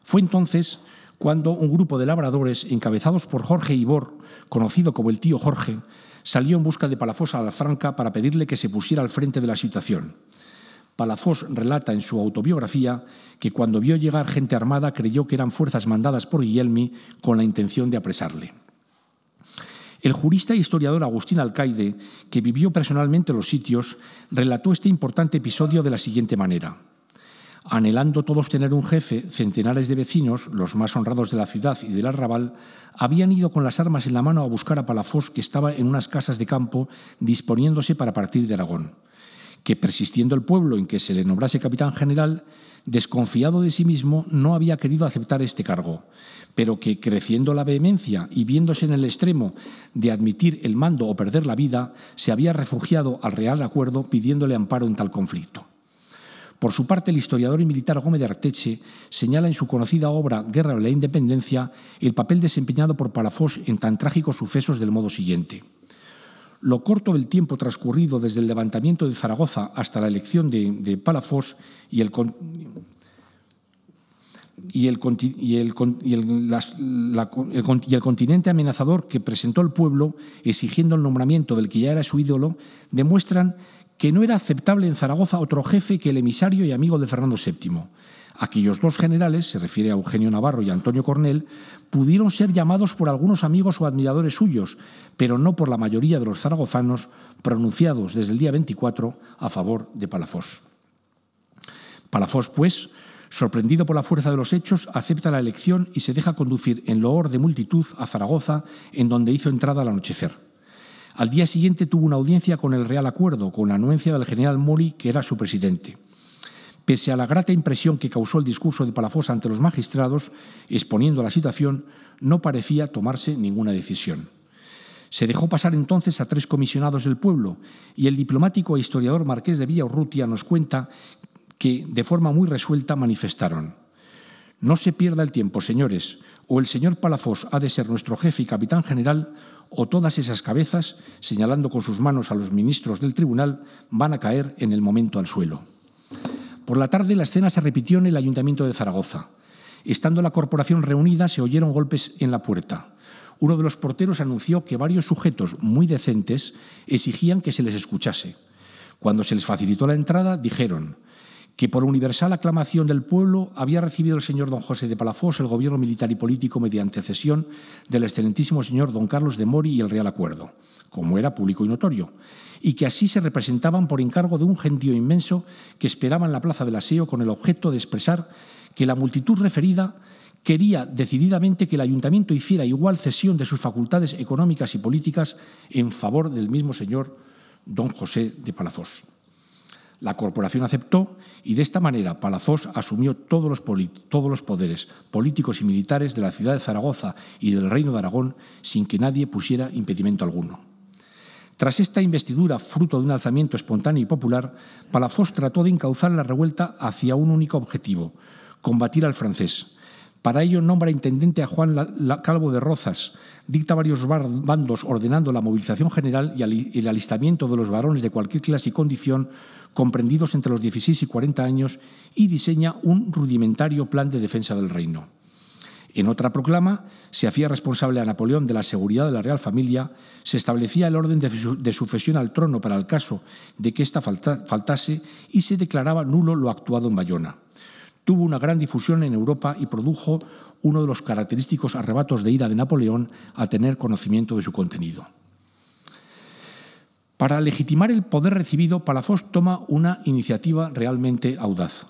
Fue entonces cuando un grupo de labradores, encabezados por Jorge Ibor, conocido como el tío Jorge, salió en busca de Palafós a la Franca para pedirle que se pusiera al frente de la situación. Palafós relata en su autobiografía que cuando vio llegar gente armada creyó que eran fuerzas mandadas por Guillermi con la intención de apresarle. El jurista e historiador Agustín Alcaide, que vivió personalmente los sitios, relató este importante episodio de la siguiente manera. Anhelando todos tener un jefe, centenares de vecinos, los más honrados de la ciudad y del arrabal, habían ido con las armas en la mano a buscar a Palafox que estaba en unas casas de campo disponiéndose para partir de Aragón, que persistiendo el pueblo en que se le nombrase capitán general, desconfiado de sí mismo, no había querido aceptar este cargo, pero que, creciendo la vehemencia y viéndose en el extremo de admitir el mando o perder la vida, se había refugiado al Real Acuerdo pidiéndole amparo en tal conflicto. Por su parte, el historiador y militar Gómez de Arteche señala en su conocida obra Guerra de la Independencia el papel desempeñado por Palafox en tan trágicos sucesos del modo siguiente. Lo corto del tiempo transcurrido desde el levantamiento de Zaragoza hasta la elección de, de y el, y, el, el, y el, continente amenazador que presentó el pueblo exigiendo el nombramiento del que ya era su ídolo, demuestran que no era aceptable en Zaragoza otro jefe que el emisario y amigo de Fernando VII. Aquellos dos generales, se refiere a Eugenio Navarro y Antonio Cornell, pudieron ser llamados por algunos amigos o admiradores suyos, pero no por la mayoría de los zaragozanos pronunciados desde el día 24 a favor de Palafós. Palafós, pues, sorprendido por la fuerza de los hechos, acepta la elección y se deja conducir en loor de multitud a Zaragoza, en donde hizo entrada al anochecer. Al día siguiente tuvo una audiencia con el Real Acuerdo, con la anuencia del general Mori, que era su presidente. Pese a la grata impresión que causó el discurso de Palafosa ante los magistrados, exponiendo la situación, no parecía tomarse ninguna decisión. Se dejó pasar entonces a tres comisionados del pueblo y el diplomático e historiador marqués de Villaurrutia nos cuenta que, de forma muy resuelta, manifestaron No se pierda el tiempo, señores o el señor palafos ha de ser nuestro jefe y capitán general, o todas esas cabezas, señalando con sus manos a los ministros del tribunal, van a caer en el momento al suelo. Por la tarde la escena se repitió en el ayuntamiento de Zaragoza. Estando la corporación reunida se oyeron golpes en la puerta. Uno de los porteros anunció que varios sujetos muy decentes exigían que se les escuchase. Cuando se les facilitó la entrada, dijeron, que por universal aclamación del pueblo había recibido el señor don José de Palafós el gobierno militar y político mediante cesión del excelentísimo señor don Carlos de Mori y el Real Acuerdo, como era público y notorio, y que así se representaban por encargo de un gentío inmenso que esperaba en la plaza del aseo con el objeto de expresar que la multitud referida quería decididamente que el ayuntamiento hiciera igual cesión de sus facultades económicas y políticas en favor del mismo señor don José de Palafós. La corporación aceptó y de esta manera Palazós asumió todos los, todos los, poderes políticos y militares de la ciudad de Zaragoza y del Reino de Aragón sin que nadie pusiera impedimento alguno. Tras esta investidura, fruto de un alzamiento espontáneo y popular, Palazós trató de encauzar la revuelta hacia un único objetivo, combatir al francés. Para ello nombra intendente a Juan Calvo de Rozas, dicta varios bandos ordenando la movilización general y el alistamiento de los varones de cualquier clase y condición comprendidos entre los 16 y 40 años y diseña un rudimentario plan de defensa del reino. En otra proclama, se hacía responsable a Napoleón de la seguridad de la Real Familia, se establecía el orden de, sucesión al trono para el caso de que ésta faltase y se declaraba nulo lo actuado en Bayona. Tuvo una gran difusión en Europa y produjo uno de los característicos arrebatos de ira de Napoleón a tener conocimiento de su contenido. Para legitimar el poder recibido, Palafox toma una iniciativa realmente audaz.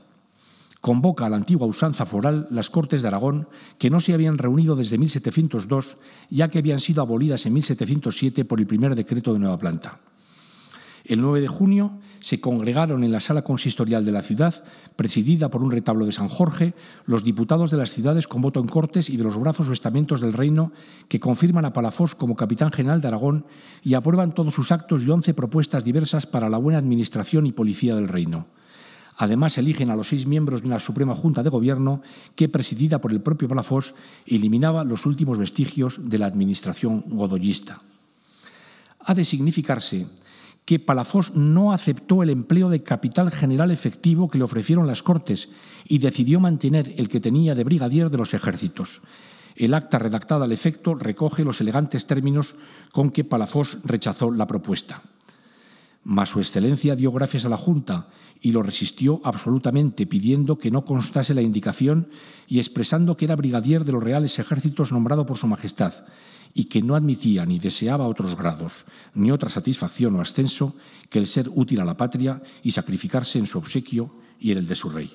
Convoca a la antigua usanza foral las Cortes de Aragón, que no se habían reunido desde 1702, ya que habían sido abolidas en 1707 por el primer decreto de Nueva Planta. El 9 de junio se congregaron en la sala consistorial de la ciudad, presidida por un retablo de San Jorge, los diputados de las ciudades con voto en Cortes y de los brazos o estamentos del reino que confirman a Palafox como capitán general de Aragón y aprueban todos sus actos y once propuestas diversas para la buena administración y policía del reino. Además, eligen a los seis miembros de una Suprema Junta de Gobierno que, presidida por el propio Palafox, eliminaba los últimos vestigios de la administración godoyista. Ha de significarse que Palafox no aceptó el empleo de capital general efectivo que le ofrecieron las Cortes y decidió mantener el que tenía de brigadier de los ejércitos. El acta redactada al efecto recoge los elegantes términos con que Palafox rechazó la propuesta. Mas su excelencia dio gracias a la Junta y lo resistió absolutamente, pidiendo que no constase la indicación y expresando que era brigadier de los reales ejércitos nombrado por su Majestad y que no admitía ni deseaba otros grados, ni otra satisfacción o ascenso que el ser útil a la patria y sacrificarse en su obsequio y en el de su rey.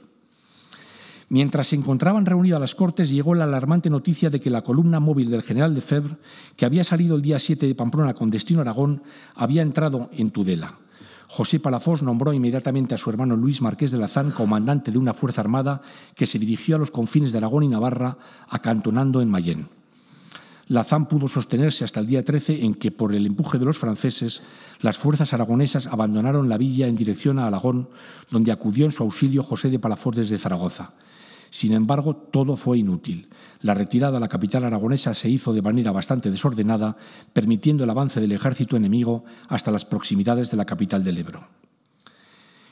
Mientras se encontraban reunidas las Cortes, llegó la alarmante noticia de que la columna móvil del general de Febre, que había salido el día 7 de Pamplona con destino a Aragón, había entrado en Tudela. José Palafós nombró inmediatamente a su hermano Luis Marqués de Lazán comandante de una fuerza armada que se dirigió a los confines de Aragón y Navarra, acantonando en Mayén la ZAN pudo sostenerse hasta el día 13 en que, por el empuje de los franceses, las fuerzas aragonesas abandonaron la villa en dirección a Alagón, donde acudió en su auxilio José de Palafox de Zaragoza. Sin embargo, todo fue inútil. La retirada a la capital aragonesa se hizo de manera bastante desordenada, permitiendo el avance del ejército enemigo hasta las proximidades de la capital del Ebro.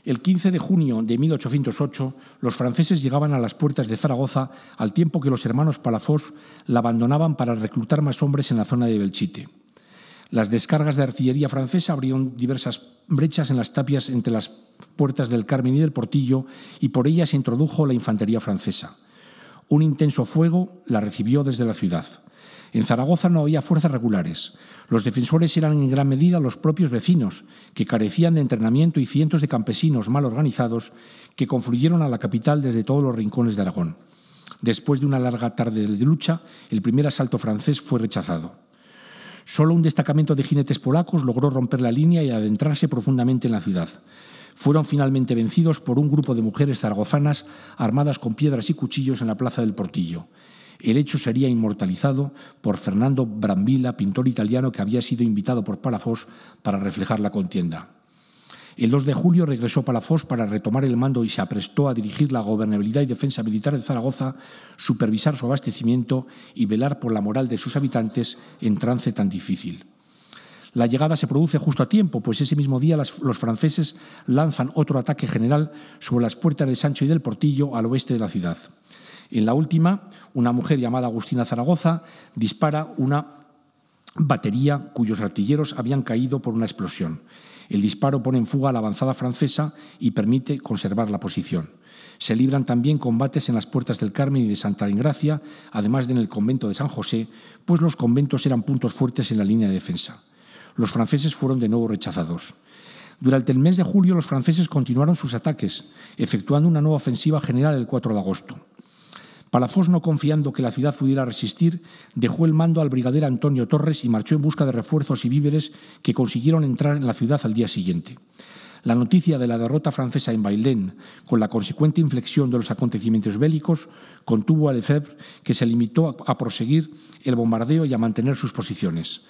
El 15 de junio de 1808, los franceses llegaban a las puertas de Zaragoza al tiempo que los hermanos Palazós la abandonaban para reclutar más hombres en la zona de Belchite. Las descargas de artillería francesa abrieron diversas brechas en las tapias entre las puertas del Carmen y del Portillo y por ellas se introdujo la infantería francesa. Un intenso fuego la recibió desde la ciudad. En Zaragoza no había fuerzas regulares. Los defensores eran en gran medida los propios vecinos, que carecían de entrenamiento y cientos de campesinos mal organizados que confluyeron a la capital desde todos los rincones de Aragón. Después de una larga tarde de lucha, el primer asalto francés fue rechazado. Solo un destacamento de jinetes polacos logró romper la línea y adentrarse profundamente en la ciudad. Fueron finalmente vencidos por un grupo de mujeres zaragozanas armadas con piedras y cuchillos en la plaza del Portillo. El hecho sería inmortalizado por Fernando Brambilla, pintor italiano que había sido invitado por Palafox para reflejar la contienda. El 2 de julio regresó Palafox para retomar el mando y se aprestó a dirigir la gobernabilidad y defensa militar de Zaragoza, supervisar su abastecimiento y velar por la moral de sus habitantes en trance tan difícil. La llegada se produce justo a tiempo, pues ese mismo día los franceses lanzan otro ataque general sobre las puertas de Sancho y del Portillo al oeste de la ciudad. En la última, una mujer llamada Agustina Zaragoza dispara una batería cuyos artilleros habían caído por una explosión. El disparo pone en fuga a la avanzada francesa y permite conservar la posición. Se libran también combates en las puertas del Carmen y de Santa Ingracia, además de en el convento de San José, pues los conventos eran puntos fuertes en la línea de defensa. Los franceses fueron de nuevo rechazados. Durante el mes de julio los franceses continuaron sus ataques, efectuando una nueva ofensiva general el 4 de agosto. Palafox, no confiando que la ciudad pudiera resistir, dejó el mando al brigadier Antonio Torres y marchó en busca de refuerzos y víveres que consiguieron entrar en la ciudad al día siguiente. La noticia de la derrota francesa en Bailén, con la consecuente inflexión de los acontecimientos bélicos, contuvo a Lefebvre, que se limitó a proseguir el bombardeo y a mantener sus posiciones.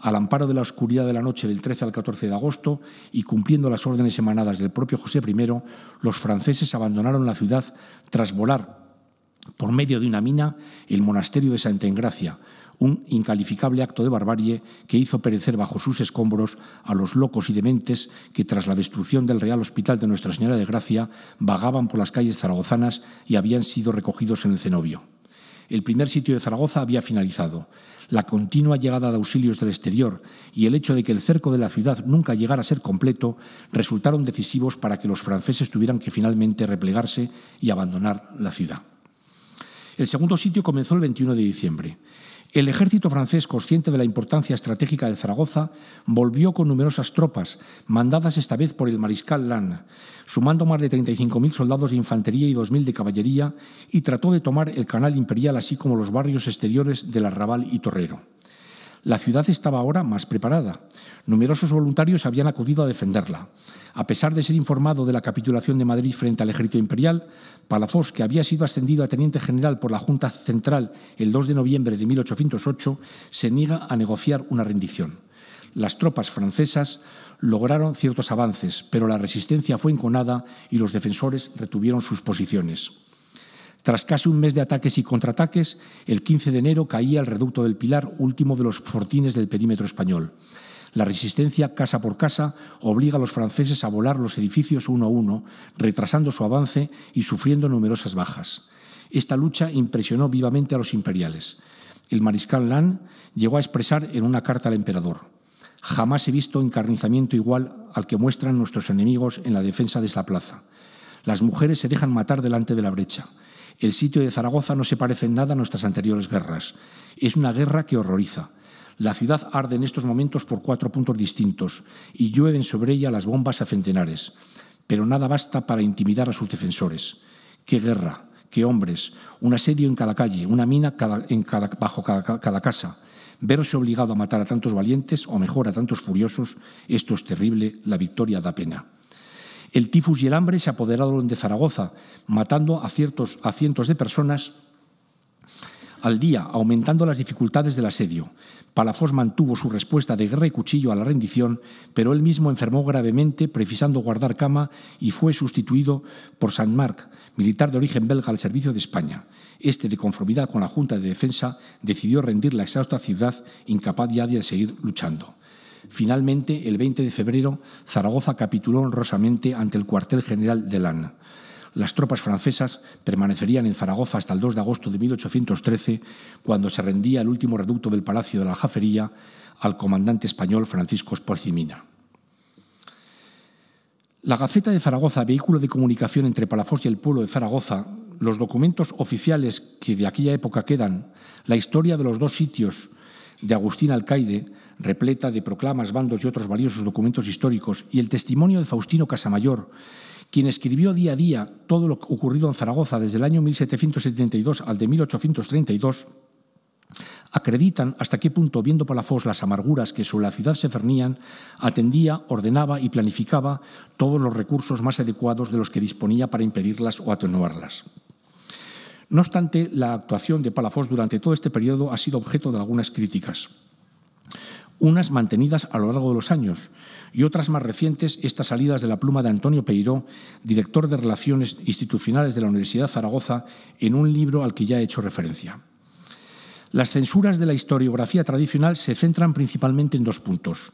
Al amparo de la oscuridad de la noche del 13 al 14 de agosto y cumpliendo las órdenes emanadas del propio José I, los franceses abandonaron la ciudad tras volar por medio de una mina el monasterio de Santa Engracia, un incalificable acto de barbarie que hizo perecer bajo sus escombros a los locos y dementes que tras la destrucción del Real Hospital de Nuestra Señora de Gracia vagaban por las calles zaragozanas y habían sido recogidos en el cenobio. El primer sitio de Zaragoza había finalizado. La continua llegada de auxilios del exterior y el hecho de que el cerco de la ciudad nunca llegara a ser completo resultaron decisivos para que los franceses tuvieran que finalmente replegarse y abandonar la ciudad. El segundo sitio comenzó el 21 de diciembre. El ejército francés, consciente de la importancia estratégica de Zaragoza, volvió con numerosas tropas, mandadas esta vez por el mariscal Lannes, sumando más de 35.000 soldados de infantería y 2.000 de caballería, y trató de tomar el canal imperial, así como los barrios exteriores del Arrabal y Torrero. La ciudad estaba ahora más preparada. Numerosos voluntarios habían acudido a defenderla. A pesar de ser informado de la capitulación de Madrid frente al ejército imperial, Palafox, que había sido ascendido a teniente general por la Junta Central el 2 de noviembre de 1808, se niega a negociar una rendición. Las tropas francesas lograron ciertos avances, pero la resistencia fue enconada y los defensores retuvieron sus posiciones. Tras casi un mes de ataques y contraataques, el 15 de enero caía el reducto del Pilar, último de los fortines del perímetro español. La resistencia casa por casa obliga a los franceses a volar los edificios uno a uno, retrasando su avance y sufriendo numerosas bajas. Esta lucha impresionó vivamente a los imperiales. El mariscal Lannes llegó a expresar en una carta al emperador: Jamás he visto encarnizamiento igual al que muestran nuestros enemigos en la defensa de esta plaza. Las mujeres se dejan matar delante de la brecha. El sitio de Zaragoza no se parece en nada a nuestras anteriores guerras. Es una guerra que horroriza. La ciudad arde en estos momentos por cuatro puntos distintos y llueven sobre ella las bombas a centenares. Pero nada basta para intimidar a sus defensores. ¡Qué guerra! ¡Qué hombres! Un asedio en cada calle, una mina bajo cada casa. Verse obligado a matar a tantos valientes, o mejor, a tantos furiosos, esto es terrible, la victoria da pena. El tifus y el hambre se apoderaron de Zaragoza, matando a, ciertos, cientos de personas al día, aumentando las dificultades del asedio. Palafos mantuvo su respuesta de guerra y cuchillo a la rendición, pero él mismo enfermó gravemente, precisando guardar cama, y fue sustituido por San Marc, militar de origen belga al servicio de España. Este, de conformidad con la Junta de Defensa, decidió rendir la exhausta ciudad, incapaz ya de seguir luchando. Finalmente, el 20 de febrero, Zaragoza capituló honrosamente ante el cuartel general de Lannes. Las tropas francesas permanecerían en Zaragoza hasta el 2 de agosto de 1813, cuando se rendía el último reducto del Palacio de la Jafería al comandante español Francisco Esporcimina. La Gaceta de Zaragoza, vehículo de comunicación entre Palafos y el pueblo de Zaragoza, los documentos oficiales que de aquella época quedan, la historia de los dos sitios, de Agustín Alcaide, repleta de proclamas, bandos y otros valiosos documentos históricos, y el testimonio de Faustino Casamayor, quien escribió día a día todo lo ocurrido en Zaragoza desde el año 1772 al de 1832, acreditan hasta qué punto, viendo Palafós las amarguras que sobre la ciudad se cernían, atendía, ordenaba y planificaba todos los recursos más adecuados de los que disponía para impedirlas o atenuarlas. No obstante, la actuación de Palafox durante todo este periodo ha sido objeto de algunas críticas unas mantenidas a lo largo de los años y otras más recientes, estas salidas de la pluma de Antonio Peiró, director de Relaciones Institucionales de la Universidad de Zaragoza, en un libro al que ya he hecho referencia. Las censuras de la historiografía tradicional se centran principalmente en dos puntos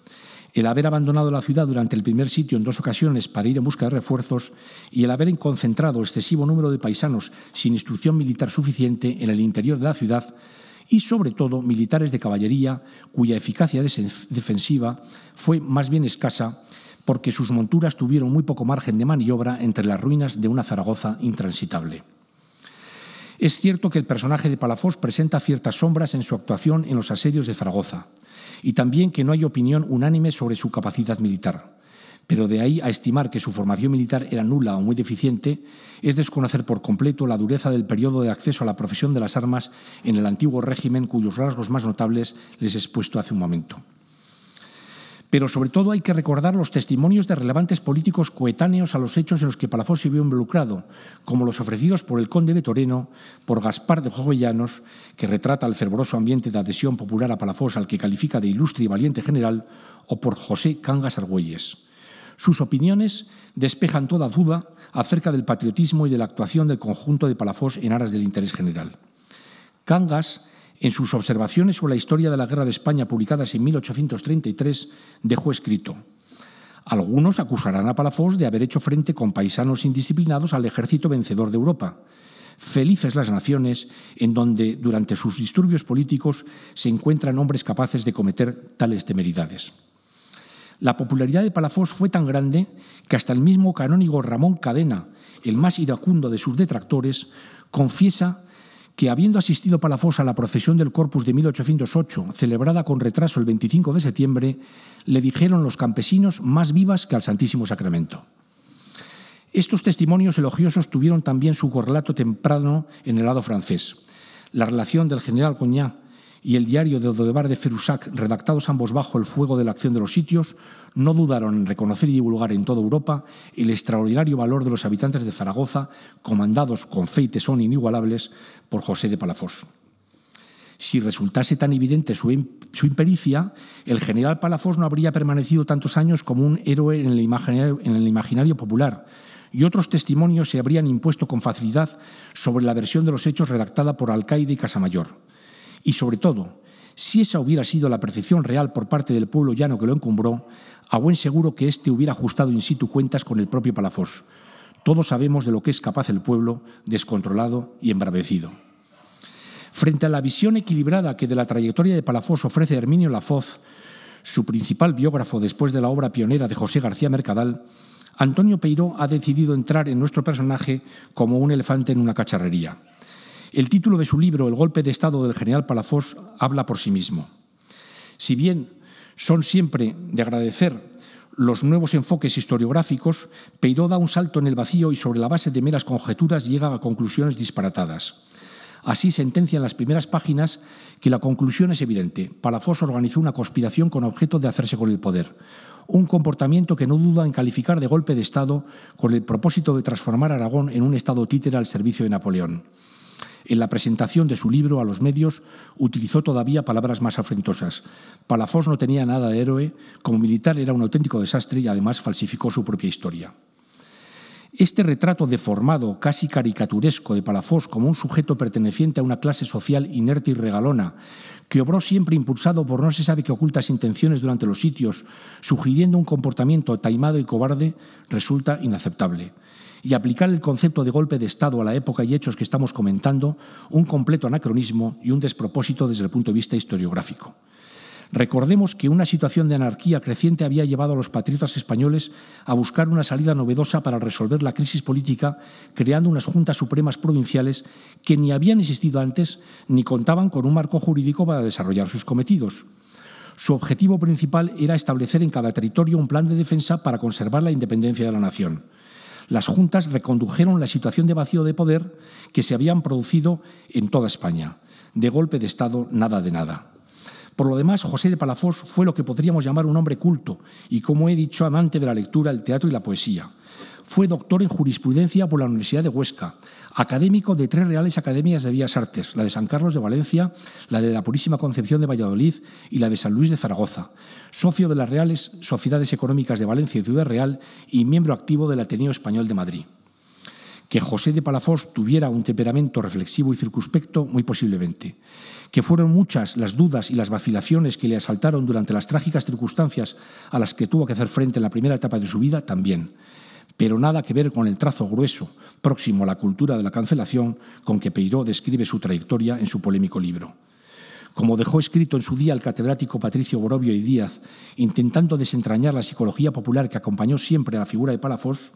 el haber abandonado la ciudad durante el primer sitio en dos ocasiones para ir en busca de refuerzos y el haber concentrado excesivo número de paisanos sin instrucción militar suficiente en el interior de la ciudad y sobre todo militares de caballería cuya eficacia defensiva fue más bien escasa porque sus monturas tuvieron muy poco margen de maniobra entre las ruinas de una Zaragoza intransitable. Es cierto que el personaje de Palafos presenta ciertas sombras en su actuación en los asedios de Zaragoza, y también que no hay opinión unánime sobre su capacidad militar. Pero de ahí a estimar que su formación militar era nula o muy deficiente, es desconocer por completo la dureza del periodo de acceso a la profesión de las armas en el antiguo régimen cuyos rasgos más notables les he expuesto hace un momento. Pero sobre todo hay que recordar los testimonios de relevantes políticos coetáneos a los hechos en los que Palafós se vio involucrado, como los ofrecidos por el conde de Toreno, por Gaspar de Jovellanos, que retrata el fervoroso ambiente de adhesión popular a Palafós al que califica de ilustre y valiente general, o por José Cangas Argüelles. Sus opiniones despejan toda duda acerca del patriotismo y de la actuación del conjunto de Palafós en aras del interés general. Cangas en sus observaciones sobre la historia de la Guerra de España publicadas en 1833 dejó escrito, algunos acusarán a Palafox de haber hecho frente con paisanos indisciplinados al ejército vencedor de Europa. Felices las naciones en donde durante sus disturbios políticos se encuentran hombres capaces de cometer tales temeridades. La popularidad de Palafox fue tan grande que hasta el mismo canónigo Ramón Cadena, el más iracundo de sus detractores, confiesa que habiendo asistido Palafox a la procesión del Corpus de 1808, celebrada con retraso el 25 de septiembre, le dijeron los campesinos más vivas que al Santísimo Sacramento. Estos testimonios elogiosos tuvieron también su correlato temprano en el lado francés. La relación del general Cognac, y el diario de Odebar de Ferusac, redactados ambos bajo el fuego de la acción de los sitios, no dudaron en reconocer y divulgar en toda Europa el extraordinario valor de los habitantes de Zaragoza, comandados con fe y inigualables por José de Palafox. Si resultase tan evidente su, impericia, el general Palafox no habría permanecido tantos años como un héroe en el imaginario, en el imaginario popular, y otros testimonios se habrían impuesto con facilidad sobre la versión de los hechos redactada por Alcaide y Casamayor. Y sobre todo, si esa hubiera sido la percepción real por parte del pueblo llano que lo encumbró, a buen seguro que éste hubiera ajustado in situ cuentas con el propio Palafós. Todos sabemos de lo que es capaz el pueblo, descontrolado y embravecido. Frente a la visión equilibrada que de la trayectoria de Palafós ofrece Herminio Lafoz, su principal biógrafo después de la obra pionera de José García Mercadal, Antonio Peiró ha decidido entrar en nuestro personaje como un elefante en una cacharrería. El título de su libro, El golpe de Estado del general Palafós, habla por sí mismo. Si bien son siempre de agradecer los nuevos enfoques historiográficos, Peidó da un salto en el vacío y sobre la base de meras conjeturas llega a conclusiones disparatadas. Así sentencia en las primeras páginas que la conclusión es evidente. Palafós organizó una conspiración con objeto de hacerse con el poder. Un comportamiento que no duda en calificar de golpe de Estado con el propósito de transformar Aragón en un Estado títere al servicio de Napoleón. En la presentación de su libro a los medios utilizó todavía palabras más afrentosas. Palafós no tenía nada de héroe, como militar era un auténtico desastre y además falsificó su propia historia. Este retrato deformado, casi caricaturesco, de Palafós como un sujeto perteneciente a una clase social inerte y regalona, que obró siempre impulsado por no se sabe qué ocultas intenciones durante los sitios, sugiriendo un comportamiento taimado y cobarde, resulta inaceptable y aplicar el concepto de golpe de Estado a la época y hechos que estamos comentando, un completo anacronismo y un despropósito desde el punto de vista historiográfico. Recordemos que una situación de anarquía creciente había llevado a los patriotas españoles a buscar una salida novedosa para resolver la crisis política, creando unas juntas supremas provinciales que ni habían existido antes ni contaban con un marco jurídico para desarrollar sus cometidos. Su objetivo principal era establecer en cada territorio un plan de defensa para conservar la independencia de la nación las juntas recondujeron la situación de vacío de poder que se habían producido en toda España. De golpe de Estado, nada de nada. Por lo demás, José de Palafox fue lo que podríamos llamar un hombre culto y, como he dicho, amante de la lectura, el teatro y la poesía. Fue doctor en jurisprudencia por la Universidad de Huesca, académico de tres reales academias de Bellas Artes, la de San Carlos de Valencia, la de la Purísima Concepción de Valladolid y la de San Luis de Zaragoza, socio de las Reales Sociedades Económicas de Valencia y Ciudad Real y miembro activo del Ateneo Español de Madrid. Que José de Palafós tuviera un temperamento reflexivo y circunspecto, muy posiblemente. Que fueron muchas las dudas y las vacilaciones que le asaltaron durante las trágicas circunstancias a las que tuvo que hacer frente en la primera etapa de su vida, también pero nada que ver con el trazo grueso, próximo a la cultura de la cancelación, con que Peiró describe su trayectoria en su polémico libro. Como dejó escrito en su día el catedrático Patricio Borobio y Díaz, intentando desentrañar la psicología popular que acompañó siempre a la figura de Palafós,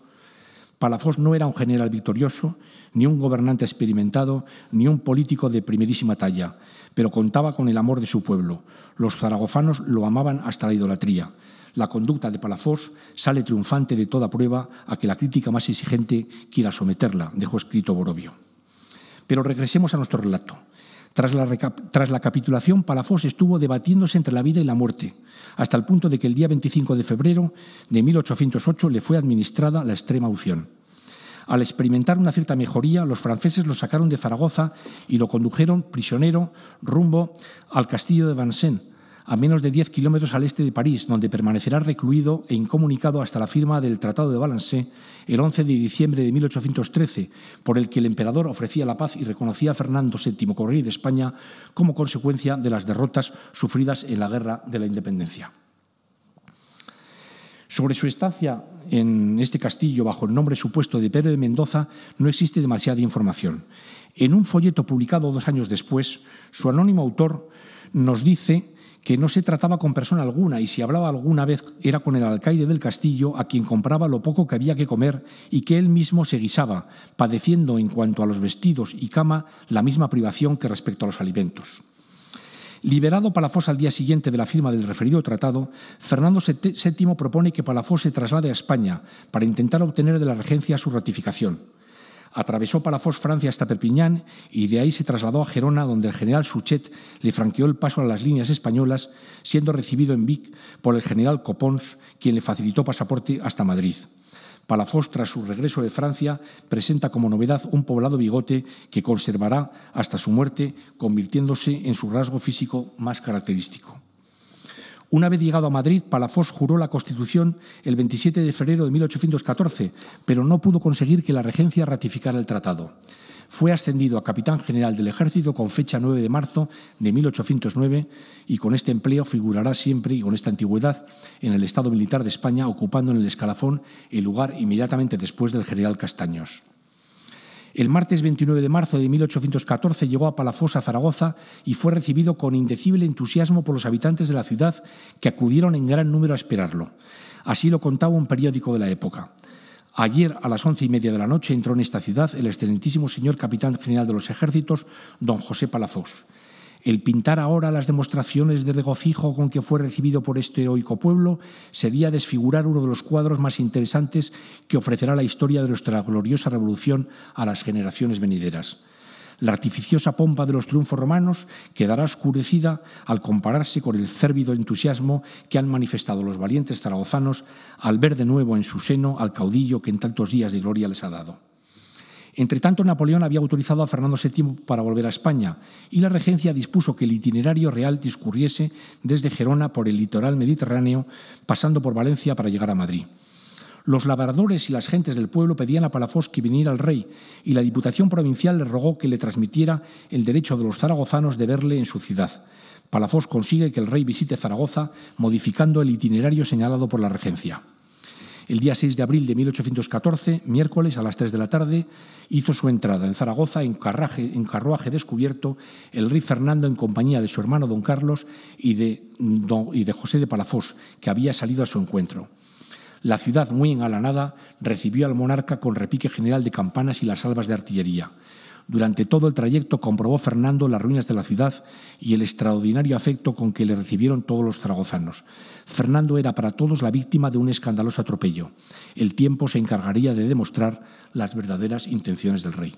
Palafós no era un general victorioso, ni un gobernante experimentado, ni un político de primerísima talla, pero contaba con el amor de su pueblo. Los zaragofanos lo amaban hasta la idolatría la conducta de Palafox sale triunfante de toda prueba a que la crítica más exigente quiera someterla, dejó escrito Borobio. Pero regresemos a nuestro relato. Tras la, tras la, capitulación, Palafox estuvo debatiéndose entre la vida y la muerte, hasta el punto de que el día 25 de febrero de 1808 le fue administrada la extrema unción. Al experimentar una cierta mejoría, los franceses lo sacaron de Zaragoza y lo condujeron prisionero rumbo al castillo de Vincennes, a menos de 10 kilómetros al este de París, donde permanecerá recluido e incomunicado hasta la firma del Tratado de Balancé el 11 de diciembre de 1813, por el que el emperador ofrecía la paz y reconocía a Fernando VII como rey de España como consecuencia de las derrotas sufridas en la Guerra de la Independencia. Sobre su estancia en este castillo bajo el nombre supuesto de Pedro de Mendoza no existe demasiada información. En un folleto publicado dos años después, su anónimo autor nos dice que no se trataba con persona alguna y si hablaba alguna vez era con el alcaide del castillo a quien compraba lo poco que había que comer y que él mismo se guisaba, padeciendo en cuanto a los vestidos y cama la misma privación que respecto a los alimentos. Liberado Palafós al día siguiente de la firma del referido tratado, Fernando VII propone que Palafós se traslade a España para intentar obtener de la regencia su ratificación. Atravesó Palafós Francia hasta Perpiñán y de ahí se trasladó a Gerona, donde el general Suchet le franqueó el paso a las líneas españolas, siendo recibido en Vic por el general Copons, quien le facilitó pasaporte hasta Madrid. Palafós, tras su regreso de Francia, presenta como novedad un poblado bigote que conservará hasta su muerte, convirtiéndose en su rasgo físico más característico. Una vez llegado a Madrid, Palafox juró la Constitución el 27 de febrero de 1814, pero no pudo conseguir que la regencia ratificara el tratado. Fue ascendido a capitán general del ejército con fecha 9 de marzo de 1809 y con este empleo figurará siempre y con esta antigüedad en el Estado Militar de España, ocupando en el escalafón el lugar inmediatamente después del general Castaños. El martes 29 de marzo de 1814 llegó a a Zaragoza, y fue recibido con indecible entusiasmo por los habitantes de la ciudad que acudieron en gran número a esperarlo. Así lo contaba un periódico de la época. Ayer a las once y media de la noche entró en esta ciudad el excelentísimo señor capitán general de los ejércitos, don José Palafox. El pintar ahora las demostraciones de regocijo con que fue recibido por este heroico pueblo sería desfigurar uno de los cuadros más interesantes que ofrecerá la historia de nuestra gloriosa revolución a las generaciones venideras. La artificiosa pompa de los triunfos romanos quedará oscurecida al compararse con el cérvido entusiasmo que han manifestado los valientes zaragozanos al ver de nuevo en su seno al caudillo que en tantos días de gloria les ha dado. Entre tanto, Napoleón había autorizado a Fernando VII para volver a España y la regencia dispuso que el itinerario real discurriese desde Gerona por el litoral mediterráneo, pasando por Valencia para llegar a Madrid. Los labradores y las gentes del pueblo pedían a Palafox que viniera al rey y la Diputación Provincial le rogó que le transmitiera el derecho de los zaragozanos de verle en su ciudad. Palafox consigue que el rey visite Zaragoza modificando el itinerario señalado por la regencia. El día 6 de abril de 1814, miércoles a las 3 de la tarde, hizo su entrada en Zaragoza en, carruaje descubierto el rey Fernando en compañía de su hermano don Carlos y de, José de Palafós, que había salido a su encuentro. La ciudad, muy enalanada, recibió al monarca con repique general de campanas y las salvas de artillería. Durante todo el trayecto comprobó Fernando las ruinas de la ciudad y el extraordinario afecto con que le recibieron todos los zaragozanos. Fernando era para todos la víctima de un escandaloso atropello. El tiempo se encargaría de demostrar las verdaderas intenciones del rey.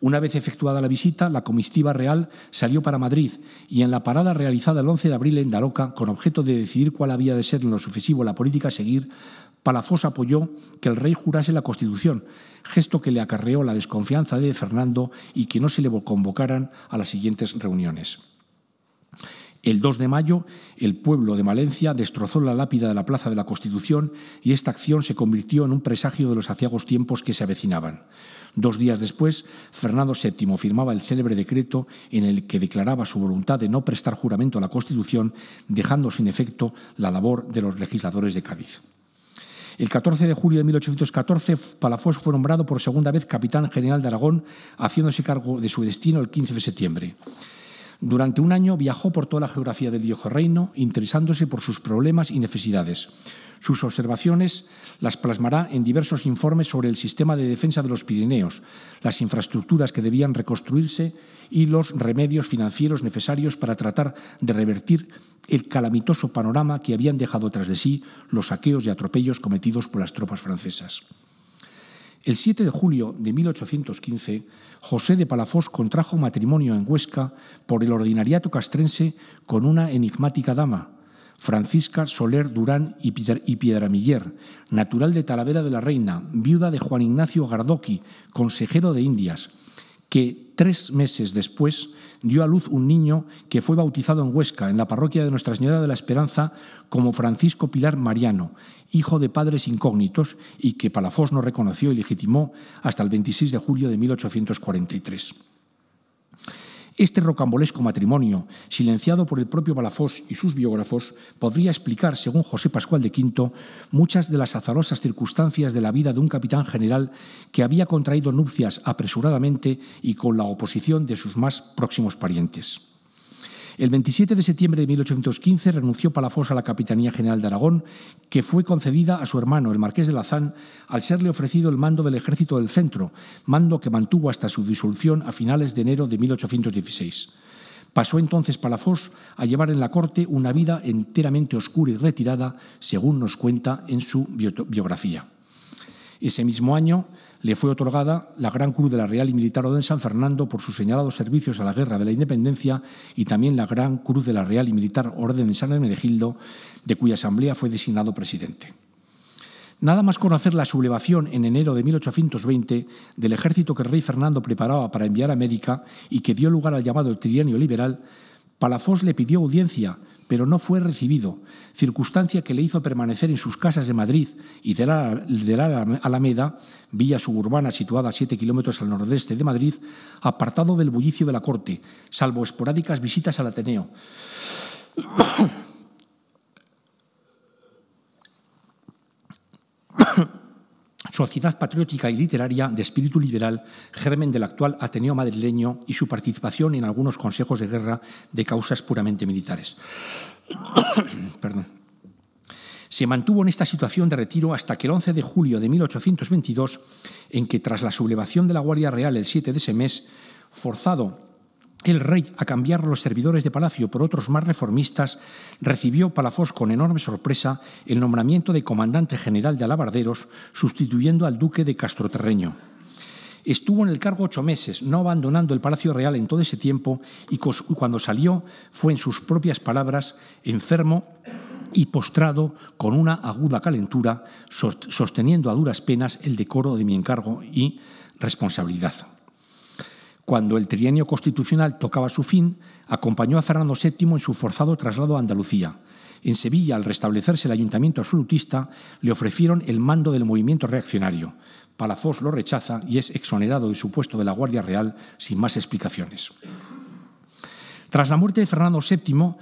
Una vez efectuada la visita, la comistiva real salió para Madrid y en la parada realizada el 11 de abril en Daroca, con objeto de decidir cuál había de ser en lo sucesivo la política a seguir, Palazos apoyó que el rey jurase la Constitución, gesto que le acarreó la desconfianza de Fernando y que no se le convocaran a las siguientes reuniones. El 2 de mayo, el pueblo de Valencia destrozó la lápida de la Plaza de la Constitución y esta acción se convirtió en un presagio de los aciagos tiempos que se avecinaban. Dos días después, Fernando VII firmaba el célebre decreto en el que declaraba su voluntad de no prestar juramento a la Constitución, dejando sin efecto la labor de los legisladores de Cádiz. El 14 de julio de 1814, Palafox fue nombrado por segunda vez capitán general de Aragón, haciéndose cargo de su destino el 15 de septiembre. Durante un año viajó por toda la geografía del viejo reino, interesándose por sus problemas y necesidades. Sus observaciones las plasmará en diversos informes sobre el sistema de defensa de los Pirineos, las infraestructuras que debían reconstruirse y los remedios financieros necesarios para tratar de revertir el calamitoso panorama que habían dejado tras de sí los saqueos y atropellos cometidos por las tropas francesas. El 7 de julio de 1815, José de Palafós contrajo matrimonio en Huesca por el ordinariato castrense con una enigmática dama, Francisca Soler Durán y Piedramiller, natural de Talavera de la Reina, viuda de Juan Ignacio Gardoqui, consejero de Indias, que tres meses después dio a luz un niño que fue bautizado en Huesca, en la parroquia de Nuestra Señora de la Esperanza, como Francisco Pilar Mariano, hijo de padres incógnitos y que Palafós no reconoció y legitimó hasta el 26 de julio de 1843. Este rocambolesco matrimonio, silenciado por el propio Balafós y sus biógrafos, podría explicar, según José Pascual de Quinto, muchas de las azarosas circunstancias de la vida de un capitán general que había contraído nupcias apresuradamente y con la oposición de sus más próximos parientes. El 27 de septiembre de 1815 renunció Palafos a la Capitanía General de Aragón, que fue concedida a su hermano, el marqués de Lazán, al serle ofrecido el mando del Ejército del Centro, mando que mantuvo hasta su disolución a finales de enero de 1816. Pasó entonces Palafos a llevar en la corte una vida enteramente oscura y retirada, según nos cuenta en su biografía. Ese mismo año, le fue otorgada la Gran Cruz de la Real y Militar Orden San Fernando por sus señalados servicios a la Guerra de la Independencia y también la Gran Cruz de la Real y Militar Orden de San Hermenegildo, de cuya asamblea fue designado presidente. Nada más conocer la sublevación en enero de 1820 del ejército que el rey Fernando preparaba para enviar a América y que dio lugar al llamado trienio liberal, Palafós le pidió audiencia pero no fue recibido, circunstancia que le hizo permanecer en sus casas de Madrid y de la, Alameda, villa suburbana situada a siete kilómetros al nordeste de Madrid, apartado del bullicio de la corte, salvo esporádicas visitas al Ateneo sociedad patriótica y literaria de espíritu liberal, germen del actual Ateneo madrileño y su participación en algunos consejos de guerra de causas puramente militares. Perdón. Se mantuvo en esta situación de retiro hasta que el 11 de julio de 1822, en que tras la sublevación de la Guardia Real el 7 de ese mes, forzado el rey, a cambiar los servidores de palacio por otros más reformistas, recibió Palafos con enorme sorpresa el nombramiento de comandante general de alabarderos, sustituyendo al duque de Castroterreño. Estuvo en el cargo ocho meses, no abandonando el Palacio Real en todo ese tiempo, y cuando salió fue, en sus propias palabras, enfermo y postrado con una aguda calentura, sosteniendo a duras penas el decoro de mi encargo y responsabilidad cuando el trienio constitucional tocaba su fin, acompañó a Fernando VII en su forzado traslado a Andalucía. En Sevilla, al restablecerse el ayuntamiento absolutista, le ofrecieron el mando del movimiento reaccionario. Palazós lo rechaza y es exonerado de su puesto de la Guardia Real sin más explicaciones. Tras la muerte de Fernando VII,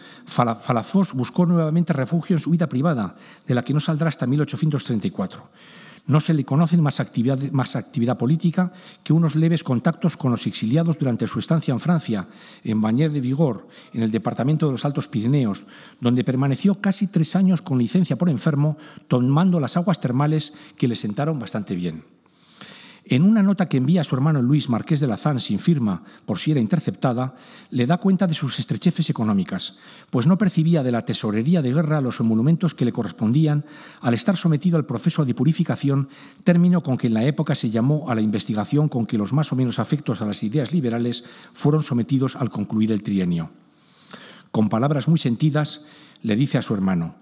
Palazós buscó nuevamente refugio en su vida privada, de la que no saldrá hasta 1834. No se le conocen más actividad, más actividad política que unos leves contactos con los exiliados durante su estancia en Francia, en Bañer de Vigor, en el departamento de los Altos Pirineos, donde permaneció casi tres años con licencia por enfermo, tomando las aguas termales que le sentaron bastante bien. En una nota que envía a su hermano Luis Marqués de Lazán sin firma por si era interceptada, le da cuenta de sus estrecheces económicas, pues no percibía de la tesorería de guerra los emolumentos que le correspondían al estar sometido al proceso de purificación, término con que en la época se llamó a la investigación con que los más o menos afectos a las ideas liberales fueron sometidos al concluir el trienio. Con palabras muy sentidas, le dice a su hermano,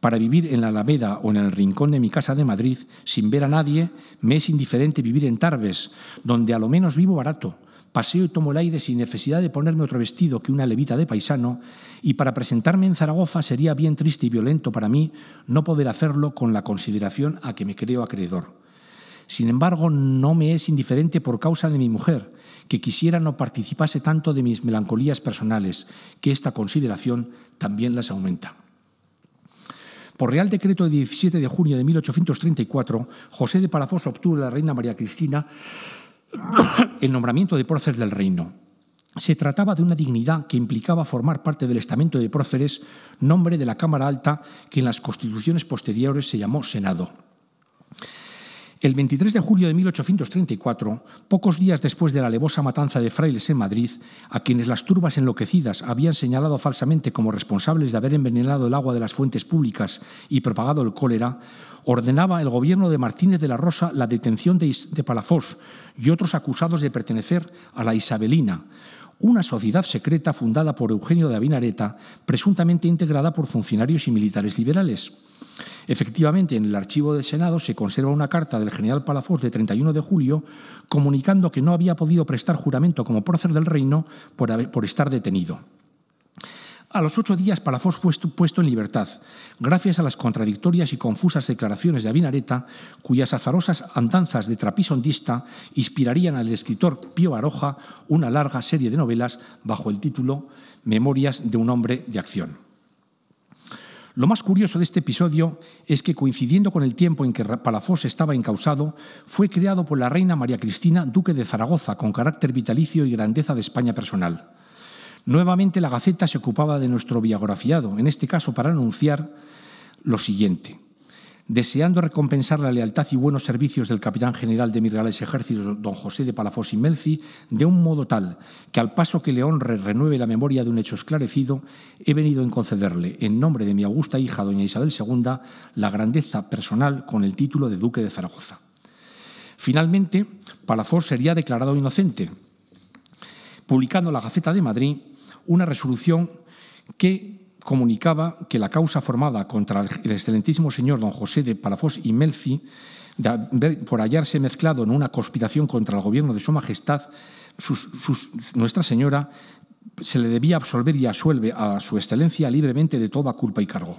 para vivir en la Alameda o en el rincón de mi casa de Madrid sin ver a nadie, me es indiferente vivir en Tarbes, donde a lo menos vivo barato. Paseo y tomo el aire sin necesidad de ponerme otro vestido que una levita de paisano, y para presentarme en Zaragoza sería bien triste y violento para mí no poder hacerlo con la consideración a que me creo acreedor. Sin embargo, no me es indiferente por causa de mi mujer, que quisiera no participase tanto de mis melancolías personales, que esta consideración también las aumenta. Por Real Decreto de 17 de junio de 1834, José de Parafós obtuvo de la reina María Cristina el nombramiento de próceres del reino. Se trataba de una dignidad que implicaba formar parte del estamento de próceres, nombre de la Cámara Alta que en las constituciones posteriores se llamó Senado. El 23 de julio de 1834, pocos días después de la levosa matanza de frailes en Madrid, a quienes las turbas enloquecidas habían señalado falsamente como responsables de haber envenenado el agua de las fuentes públicas y propagado el cólera, ordenaba el gobierno de Martínez de la Rosa la detención de, Palafós y otros acusados de pertenecer a la Isabelina, una sociedad secreta fundada por Eugenio de Abinareta, presuntamente integrada por funcionarios y militares liberales. Efectivamente, en el archivo del Senado se conserva una carta del general Palafox de 31 de julio comunicando que no había podido prestar juramento como prócer del reino por, por estar detenido. A los ocho días, Palafox fue puesto en libertad, gracias a las contradictorias y confusas declaraciones de Abinareta, cuyas azarosas andanzas de trapisondista inspirarían al escritor Pío Baroja una larga serie de novelas bajo el título Memorias de un hombre de acción. Lo más curioso de este episodio es que, coincidiendo con el tiempo en que Palafós estaba encausado, fue creado por la reina María Cristina, duque de Zaragoza, con carácter vitalicio y grandeza de España personal. Nuevamente la Gaceta se ocupaba de nuestro biografiado, en este caso para anunciar lo siguiente. Deseando recompensar la lealtad y buenos servicios del capitán general de mis reales ejércitos, don José de Palafos y Melzi, de un modo tal que al paso que le honre renueve la memoria de un hecho esclarecido, he venido en concederle, en nombre de mi augusta hija, doña Isabel II, la grandeza personal con el título de Duque de Zaragoza. Finalmente, Palafos sería declarado inocente, publicando la Gaceta de Madrid una resolución que comunicaba que la causa formada contra el excelentísimo señor don José de Palafós y Melfi por hallarse mezclado en una conspiración contra el gobierno de su majestad, Nuestra Señora se le debía absolver y asuelve a su excelencia libremente de toda culpa y cargo.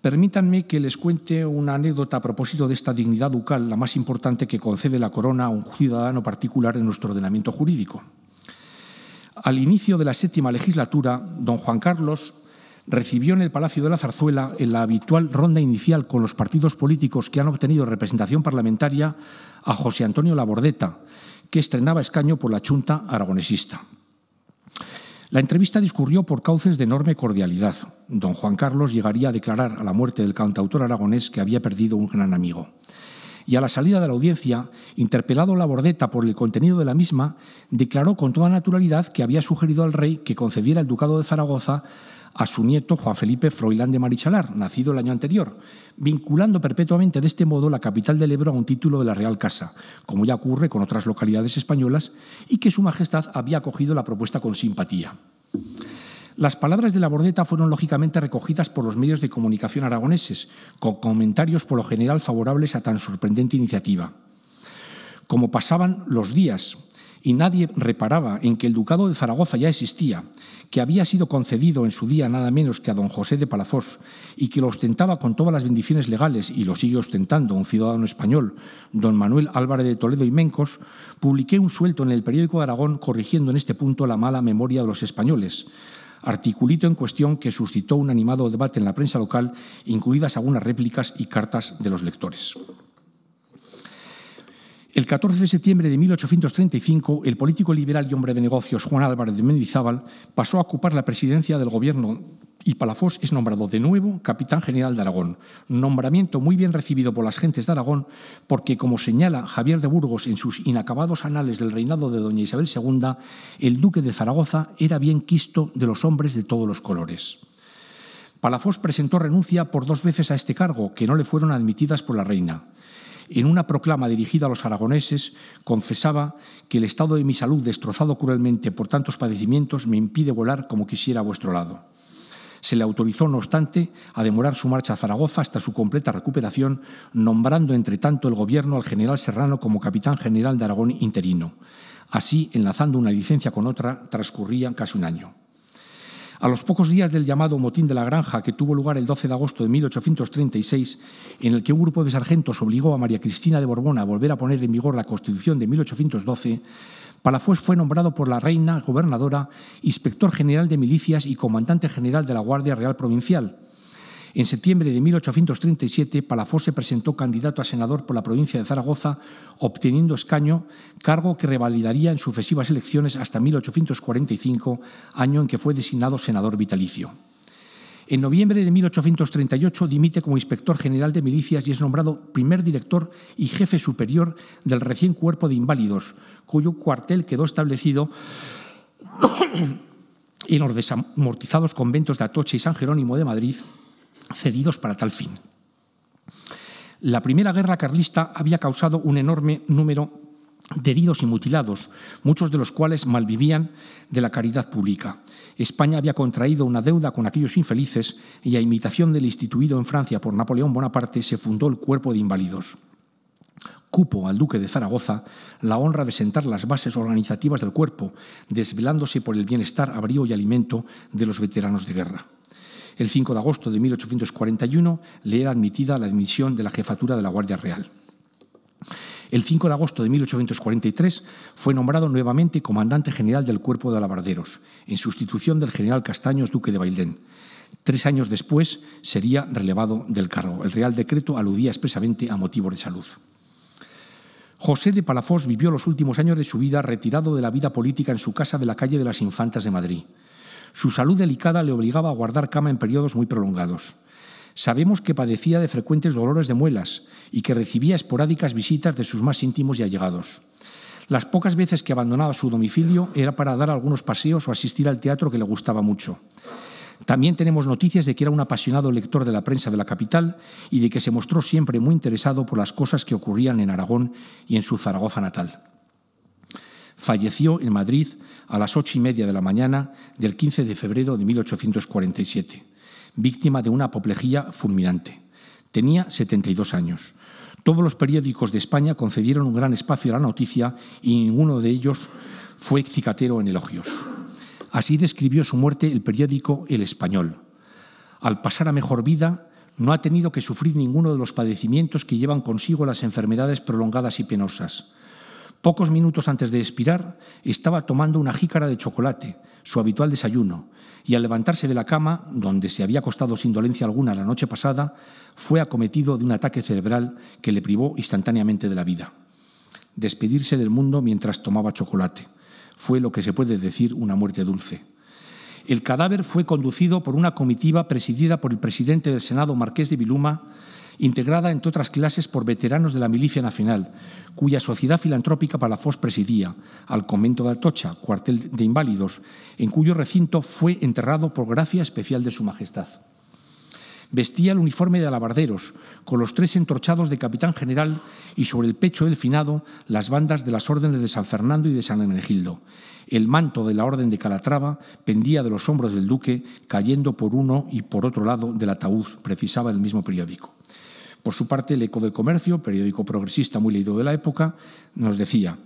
Permítanme que les cuente una anécdota a propósito de esta dignidad ducal, la más importante que concede la corona a un ciudadano particular en nuestro ordenamiento jurídico. Al inicio de la séptima legislatura, don Juan Carlos recibió en el Palacio de la Zarzuela, en la habitual ronda inicial con los partidos políticos que han obtenido representación parlamentaria, a José Antonio Labordeta, que estrenaba escaño por la Junta aragonesista. La entrevista discurrió por cauces de enorme cordialidad. Don Juan Carlos llegaría a declarar a la muerte del cantautor aragonés que había perdido un gran amigo y a la salida de la audiencia, interpelado la bordeta por el contenido de la misma, declaró con toda naturalidad que había sugerido al rey que concediera el ducado de Zaragoza a su nieto Juan Felipe Froilán de Marichalar, nacido el año anterior, vinculando perpetuamente de este modo la capital del Ebro a un título de la Real Casa, como ya ocurre con otras localidades españolas, y que Su Majestad había acogido la propuesta con simpatía. Las palabras de la Bordeta fueron lógicamente recogidas por los medios de comunicación aragoneses, con comentarios por lo general favorables a tan sorprendente iniciativa. Como pasaban los días y nadie reparaba en que el Ducado de Zaragoza ya existía, que había sido concedido en su día nada menos que a don José de Palazós y que lo ostentaba con todas las bendiciones legales y lo sigue ostentando un ciudadano español, don Manuel Álvarez de Toledo y Mencos, publiqué un suelto en el periódico de Aragón corrigiendo en este punto la mala memoria de los españoles articulito en cuestión que suscitó un animado debate en la prensa local, incluidas algunas réplicas y cartas de los lectores. El 14 de septiembre de 1835, el político liberal y hombre de negocios Juan Álvarez de Mendizábal pasó a ocupar la presidencia del gobierno y Palafós es nombrado de nuevo capitán general de Aragón. Nombramiento muy bien recibido por las gentes de Aragón porque, como señala Javier de Burgos en sus inacabados anales del reinado de doña Isabel II, el duque de Zaragoza era bien quisto de los hombres de todos los colores. Palafós presentó renuncia por dos veces a este cargo, que no le fueron admitidas por la reina en una proclama dirigida a los aragoneses, confesaba que el estado de mi salud, destrozado cruelmente por tantos padecimientos, me impide volar como quisiera a vuestro lado. Se le autorizó, no obstante, a demorar su marcha a Zaragoza hasta su completa recuperación, nombrando entre tanto el gobierno al general Serrano como capitán general de Aragón interino. Así, enlazando una licencia con otra, transcurría casi un año. A los pocos días del llamado motín de la granja, que tuvo lugar el 12 de agosto de 1836, en el que un grupo de sargentos obligó a María Cristina de Borbón a volver a poner en vigor la Constitución de 1812, Palafués fue nombrado por la reina gobernadora, inspector general de milicias y comandante general de la Guardia Real Provincial, en septiembre de 1837, Palafox se presentó candidato a senador por la provincia de Zaragoza, obteniendo escaño, cargo que revalidaría en sucesivas elecciones hasta 1845, año en que fue designado senador vitalicio. En noviembre de 1838 dimite como inspector general de milicias y es nombrado primer director y jefe superior del recién cuerpo de inválidos, cuyo cuartel quedó establecido en los desamortizados conventos de Atocha y San Jerónimo de Madrid cedidos para tal fin. La primera guerra carlista había causado un enorme número de heridos y mutilados, muchos de los cuales malvivían de la caridad pública. España había contraído una deuda con aquellos infelices y a imitación del instituido en Francia por Napoleón Bonaparte se fundó el cuerpo de Invalidos. Cupo al duque de Zaragoza la honra de sentar las bases organizativas del cuerpo, desvelándose por el bienestar, abrigo y alimento de los veteranos de guerra. El 5 de agosto de 1841 le era admitida la admisión de la jefatura de la Guardia Real. El 5 de agosto de 1843 fue nombrado nuevamente comandante general del Cuerpo de Alabarderos, en sustitución del general Castaños, duque de Bailén. Tres años después sería relevado del cargo. El Real Decreto aludía expresamente a motivos de salud. José de Palafós vivió los últimos años de su vida retirado de la vida política en su casa de la calle de las Infantas de Madrid. Su salud delicada le obligaba a guardar cama en periodos muy prolongados. Sabemos que padecía de frecuentes dolores de muelas y que recibía esporádicas visitas de sus más íntimos y allegados. Las pocas veces que abandonaba su domicilio era para dar algunos paseos o asistir al teatro que le gustaba mucho. También tenemos noticias de que era un apasionado lector de la prensa de la capital y de que se mostró siempre muy interesado por las cosas que ocurrían en Aragón y en su Zaragoza natal. Falleció en Madrid a las ocho y media de la mañana del 15 de febrero de 1847, víctima de una apoplejía fulminante. Tenía 72 años. Todos los periódicos de España concedieron un gran espacio a la noticia y ninguno de ellos fue cicatero en elogios. Así describió su muerte el periódico El Español. Al pasar a mejor vida, no ha tenido que sufrir ninguno de los padecimientos que llevan consigo las enfermedades prolongadas y penosas Pocos minutos antes de expirar, estaba tomando una jícara de chocolate, su habitual desayuno, y al levantarse de la cama, donde se había acostado sin dolencia alguna la noche pasada, fue acometido de un ataque cerebral que le privó instantáneamente de la vida. Despedirse del mundo mientras tomaba chocolate fue lo que se puede decir una muerte dulce. El cadáver fue conducido por una comitiva presidida por el presidente del Senado, Marqués de Viluma, integrada entre otras clases por veteranos de la Milicia Nacional, cuya Sociedad Filantrópica Palafós presidía, al convento de Atocha, cuartel de inválidos, en cuyo recinto fue enterrado por gracia especial de Su Majestad. Vestía el uniforme de alabarderos, con los tres entorchados de capitán general y sobre el pecho del finado las bandas de las órdenes de San Fernando y de San Hermenegildo. El manto de la orden de Calatrava pendía de los hombros del duque, cayendo por uno y por otro lado del ataúd, precisaba el mismo periódico. Por su parte, el Eco del Comercio, periódico progresista muy leído de la época, nos decía,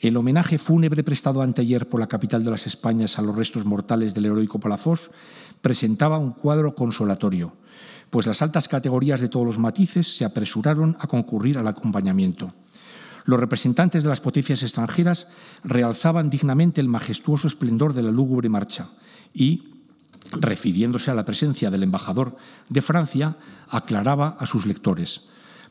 el homenaje fúnebre prestado anteayer por la capital de las Españas a los restos mortales del heroico Palafós presentaba un cuadro consolatorio, pues las altas categorías de todos los matices se apresuraron a concurrir al acompañamiento. Los representantes de las potencias extranjeras realzaban dignamente el majestuoso esplendor de la lúgubre marcha y, refiriéndose a la presencia del embajador de Francia, aclaraba a sus lectores.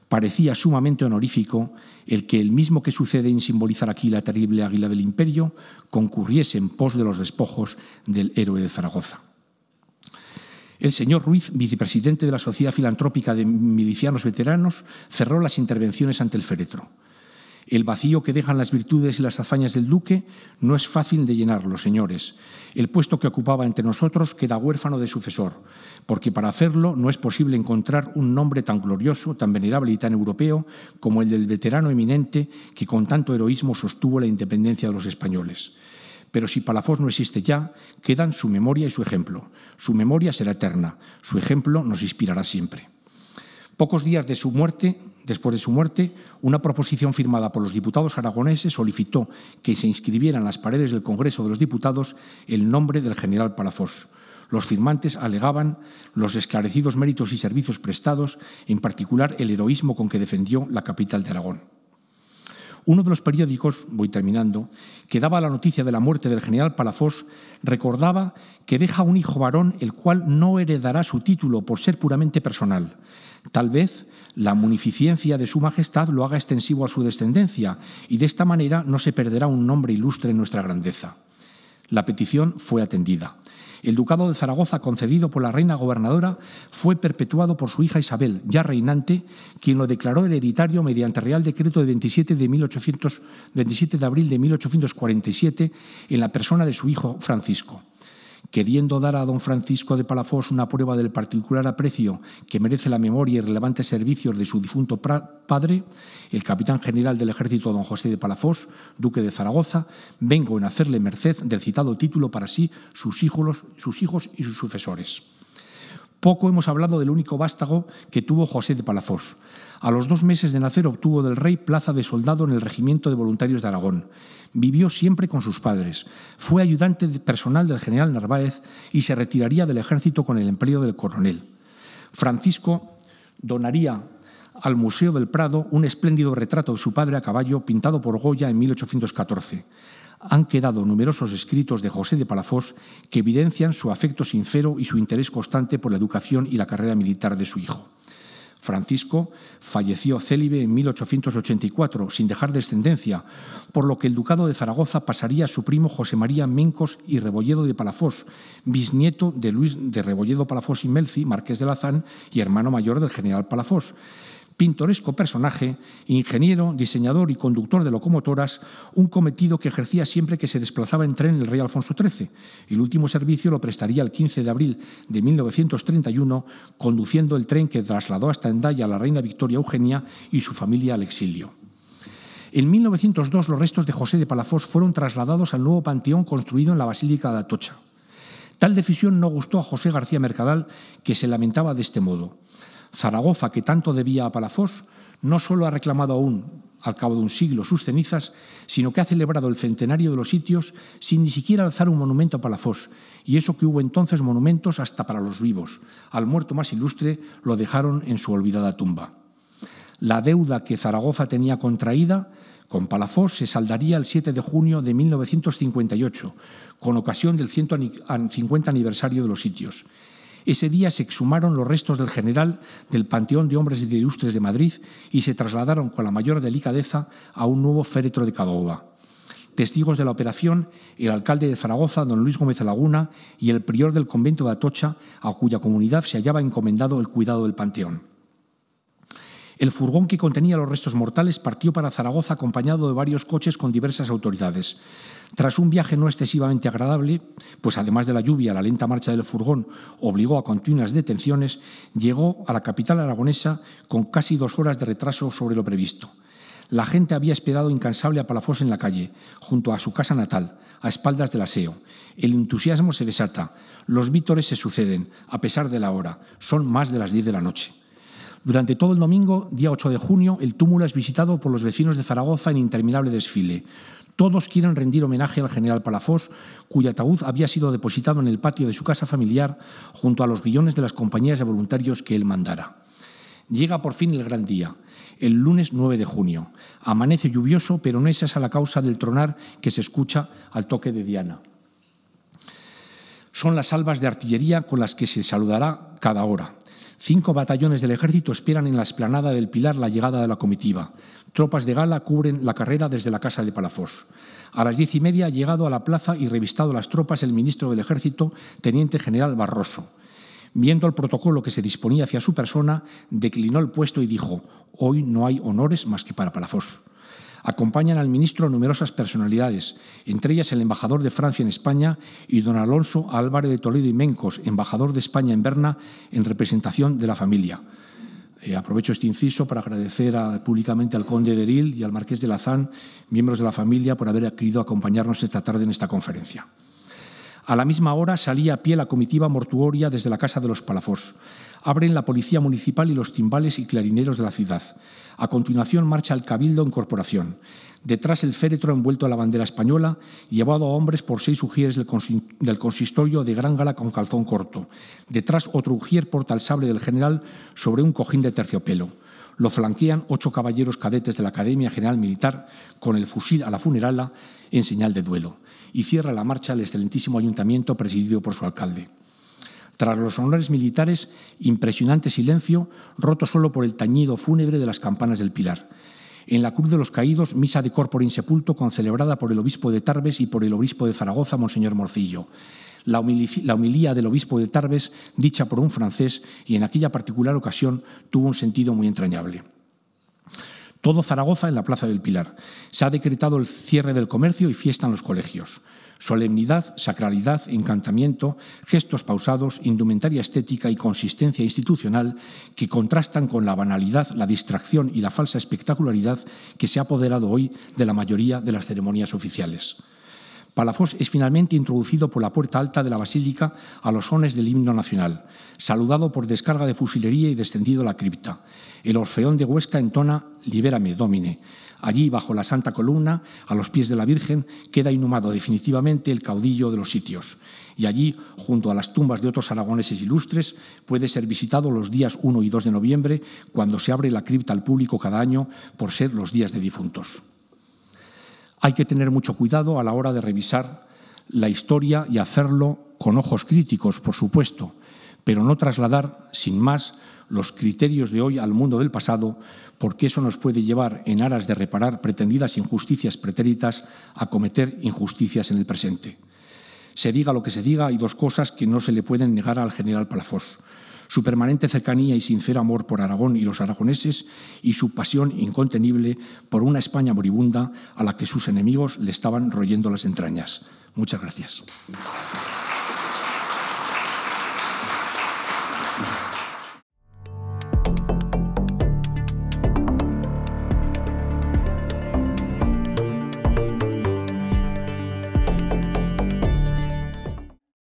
Parecía sumamente honorífico el que el mismo que sucede en simbolizar aquí la terrible águila del imperio concurriese en pos de los despojos del héroe de Zaragoza. El señor Ruiz, vicepresidente de la Sociedad Filantrópica de Milicianos Veteranos, cerró las intervenciones ante el féretro. El vacío que dejan las virtudes y las hazañas del duque no es fácil de llenarlo, señores. El puesto que ocupaba entre nosotros queda huérfano de sucesor, porque para hacerlo no es posible encontrar un nombre tan glorioso, tan venerable y tan europeo como el del veterano eminente que con tanto heroísmo sostuvo la independencia de los españoles. Pero si Palafox no existe ya, quedan su memoria y su ejemplo. Su memoria será eterna, su ejemplo nos inspirará siempre. Pocos días de su muerte, Después de su muerte, una proposición firmada por los diputados aragoneses solicitó que se inscribiera en las paredes del Congreso de los Diputados el nombre del general Palafós. Los firmantes alegaban los esclarecidos méritos y servicios prestados, en particular el heroísmo con que defendió la capital de Aragón. Uno de los periódicos, voy terminando, que daba la noticia de la muerte del general Palafós, recordaba que deja un hijo varón el cual no heredará su título por ser puramente personal. Tal vez la munificencia de su majestad lo haga extensivo a su descendencia y de esta manera no se perderá un nombre ilustre en nuestra grandeza. La petición fue atendida. El ducado de Zaragoza, concedido por la reina gobernadora, fue perpetuado por su hija Isabel, ya reinante, quien lo declaró hereditario mediante Real Decreto de 27 de, de abril de 1847 en la persona de su hijo Francisco queriendo dar a don Francisco de Palafós una prueba del particular aprecio que merece la memoria y relevantes servicios de su difunto padre, el capitán general del ejército don José de Palafós, duque de Zaragoza, vengo en hacerle merced del citado título para sí, sus hijos, y sus sucesores. Poco hemos hablado del único vástago que tuvo José de Palafós, a los dos meses de nacer obtuvo del rey plaza de soldado en el Regimiento de Voluntarios de Aragón. Vivió siempre con sus padres. Fue ayudante personal del general Narváez y se retiraría del ejército con el empleo del coronel. Francisco donaría al Museo del Prado un espléndido retrato de su padre a caballo pintado por Goya en 1814. Han quedado numerosos escritos de José de Palafós que evidencian su afecto sincero y su interés constante por la educación y la carrera militar de su hijo. Francisco falleció célibe en 1884 sin dejar descendencia, por lo que el ducado de Zaragoza pasaría a su primo José María Mencos y Rebolledo de Palafós, bisnieto de Luis de Rebolledo Palafós y Melci, marqués de Lazán y hermano mayor del general Palafós, pintoresco personaje, ingeniero, diseñador y conductor de locomotoras, un cometido que ejercía siempre que se desplazaba en tren el rey Alfonso XIII. El último servicio lo prestaría el 15 de abril de 1931, conduciendo el tren que trasladó hasta Endaya a la reina Victoria Eugenia y su familia al exilio. En 1902 los restos de José de Palafós fueron trasladados al nuevo panteón construido en la Basílica de Atocha. Tal decisión no gustó a José García Mercadal, que se lamentaba de este modo. Zaragoza, que tanto debía a Palafós, no solo ha reclamado aún, al cabo de un siglo, sus cenizas, sino que ha celebrado el centenario de los sitios sin ni siquiera alzar un monumento a Palafós, y eso que hubo entonces monumentos hasta para los vivos. Al muerto más ilustre lo dejaron en su olvidada tumba. La deuda que Zaragoza tenía contraída con Palafós se saldaría el 7 de junio de 1958, con ocasión del 150 aniversario de los sitios. Ese día se exhumaron los restos del general del Panteón de Hombres Ilustres de Madrid y se trasladaron con la mayor delicadeza a un nuevo féretro de Cadova. Testigos de la operación, el alcalde de Zaragoza, don Luis Gómez Laguna, y el prior del convento de Atocha, a cuya comunidad se hallaba encomendado el cuidado del panteón. El furgón que contenía los restos mortales partió para Zaragoza acompañado de varios coches con diversas autoridades. Tras un viaje no excesivamente agradable, pues además de la lluvia, la lenta marcha del furgón obligó a continuas detenciones, llegó a la capital aragonesa con casi dos horas de retraso sobre lo previsto. La gente había esperado incansable a Palafos en la calle, junto a su casa natal, a espaldas del aseo. El entusiasmo se desata, los vítores se suceden, a pesar de la hora, son más de las diez de la noche. Durante todo el domingo, día 8 de junio, el túmulo es visitado por los vecinos de Zaragoza en interminable desfile. Todos quieren rendir homenaje al general Palafós, cuyo ataúd había sido depositado en el patio de su casa familiar junto a los guiones de las compañías de voluntarios que él mandara. Llega por fin el gran día, el lunes 9 de junio. Amanece lluvioso, pero no es esa la causa del tronar que se escucha al toque de Diana. Son las salvas de artillería con las que se saludará cada hora. Cinco batallones del ejército esperan en la esplanada del Pilar la llegada de la comitiva. Tropas de gala cubren la carrera desde la Casa de Palafós. A las diez y media ha llegado a la plaza y revistado las tropas el ministro del Ejército, Teniente General Barroso. Viendo el protocolo que se disponía hacia su persona, declinó el puesto y dijo, hoy no hay honores más que para Palafós. Acompañan al ministro numerosas personalidades, entre ellas el embajador de Francia en España y don Alonso Álvarez de Toledo y Mencos, embajador de España en Berna, en representación de la familia. Eh, aprovecho este inciso para agradecer públicamente al conde de Eril y al marqués de Lazán, miembros de la familia, por haber querido acompañarnos esta tarde en esta conferencia. A la misma hora salía a pie la comitiva mortuoria desde la Casa de los Palafors. Abren la policía municipal y los timbales y clarineros de la ciudad. A continuación marcha el cabildo en corporación. Detrás el féretro envuelto a la bandera española, llevado a hombres por seis ujieres del consistorio de gran gala con calzón corto. Detrás otro ujier porta el sable del general sobre un cojín de terciopelo. Lo flanquean ocho caballeros cadetes de la Academia General Militar con el fusil a la funerala en señal de duelo. Y cierra la marcha el excelentísimo ayuntamiento presidido por su alcalde. Tras los honores militares, impresionante silencio, roto solo por el tañido fúnebre de las campanas del Pilar. En la Cruz de los Caídos, misa de corpore insepulto, concelebrada por el obispo de Tarbes y por el obispo de Zaragoza, Monseñor Morcillo. La, la humilía del obispo de Tarbes, dicha por un francés, y en aquella particular ocasión tuvo un sentido muy entrañable todo Zaragoza en la Plaza del Pilar. Se ha decretado el cierre del comercio y fiesta en los colegios. Solemnidad, sacralidad, encantamiento, gestos pausados, indumentaria estética y consistencia institucional que contrastan con la banalidad, la distracción y la falsa espectacularidad que se ha apoderado hoy de la mayoría de las ceremonias oficiales. Palafos es finalmente introducido por la puerta alta de la basílica a los sones del himno nacional, saludado por descarga de fusilería y descendido a la cripta. El orfeón de Huesca entona Libérame, Domine, Allí, bajo la Santa Columna, a los pies de la Virgen, queda inhumado definitivamente el caudillo de los sitios. Y allí, junto a las tumbas de otros aragoneses ilustres, puede ser visitado los días 1 y 2 de noviembre, cuando se abre la cripta al público cada año por ser los días de difuntos. Hay que tener mucho cuidado a la hora de revisar la historia y hacerlo con ojos críticos, por supuesto, pero no trasladar, sin más, los criterios de hoy al mundo del pasado, porque eso nos puede llevar, en aras de reparar pretendidas injusticias pretéritas, a cometer injusticias en el presente. Se diga lo que se diga, hay dos cosas que no se le pueden negar al general Palafós. Su permanente cercanía y sincero amor por Aragón y los aragoneses y su pasión incontenible por una España moribunda a la que sus enemigos le estaban royendo las entrañas. Muchas gracias.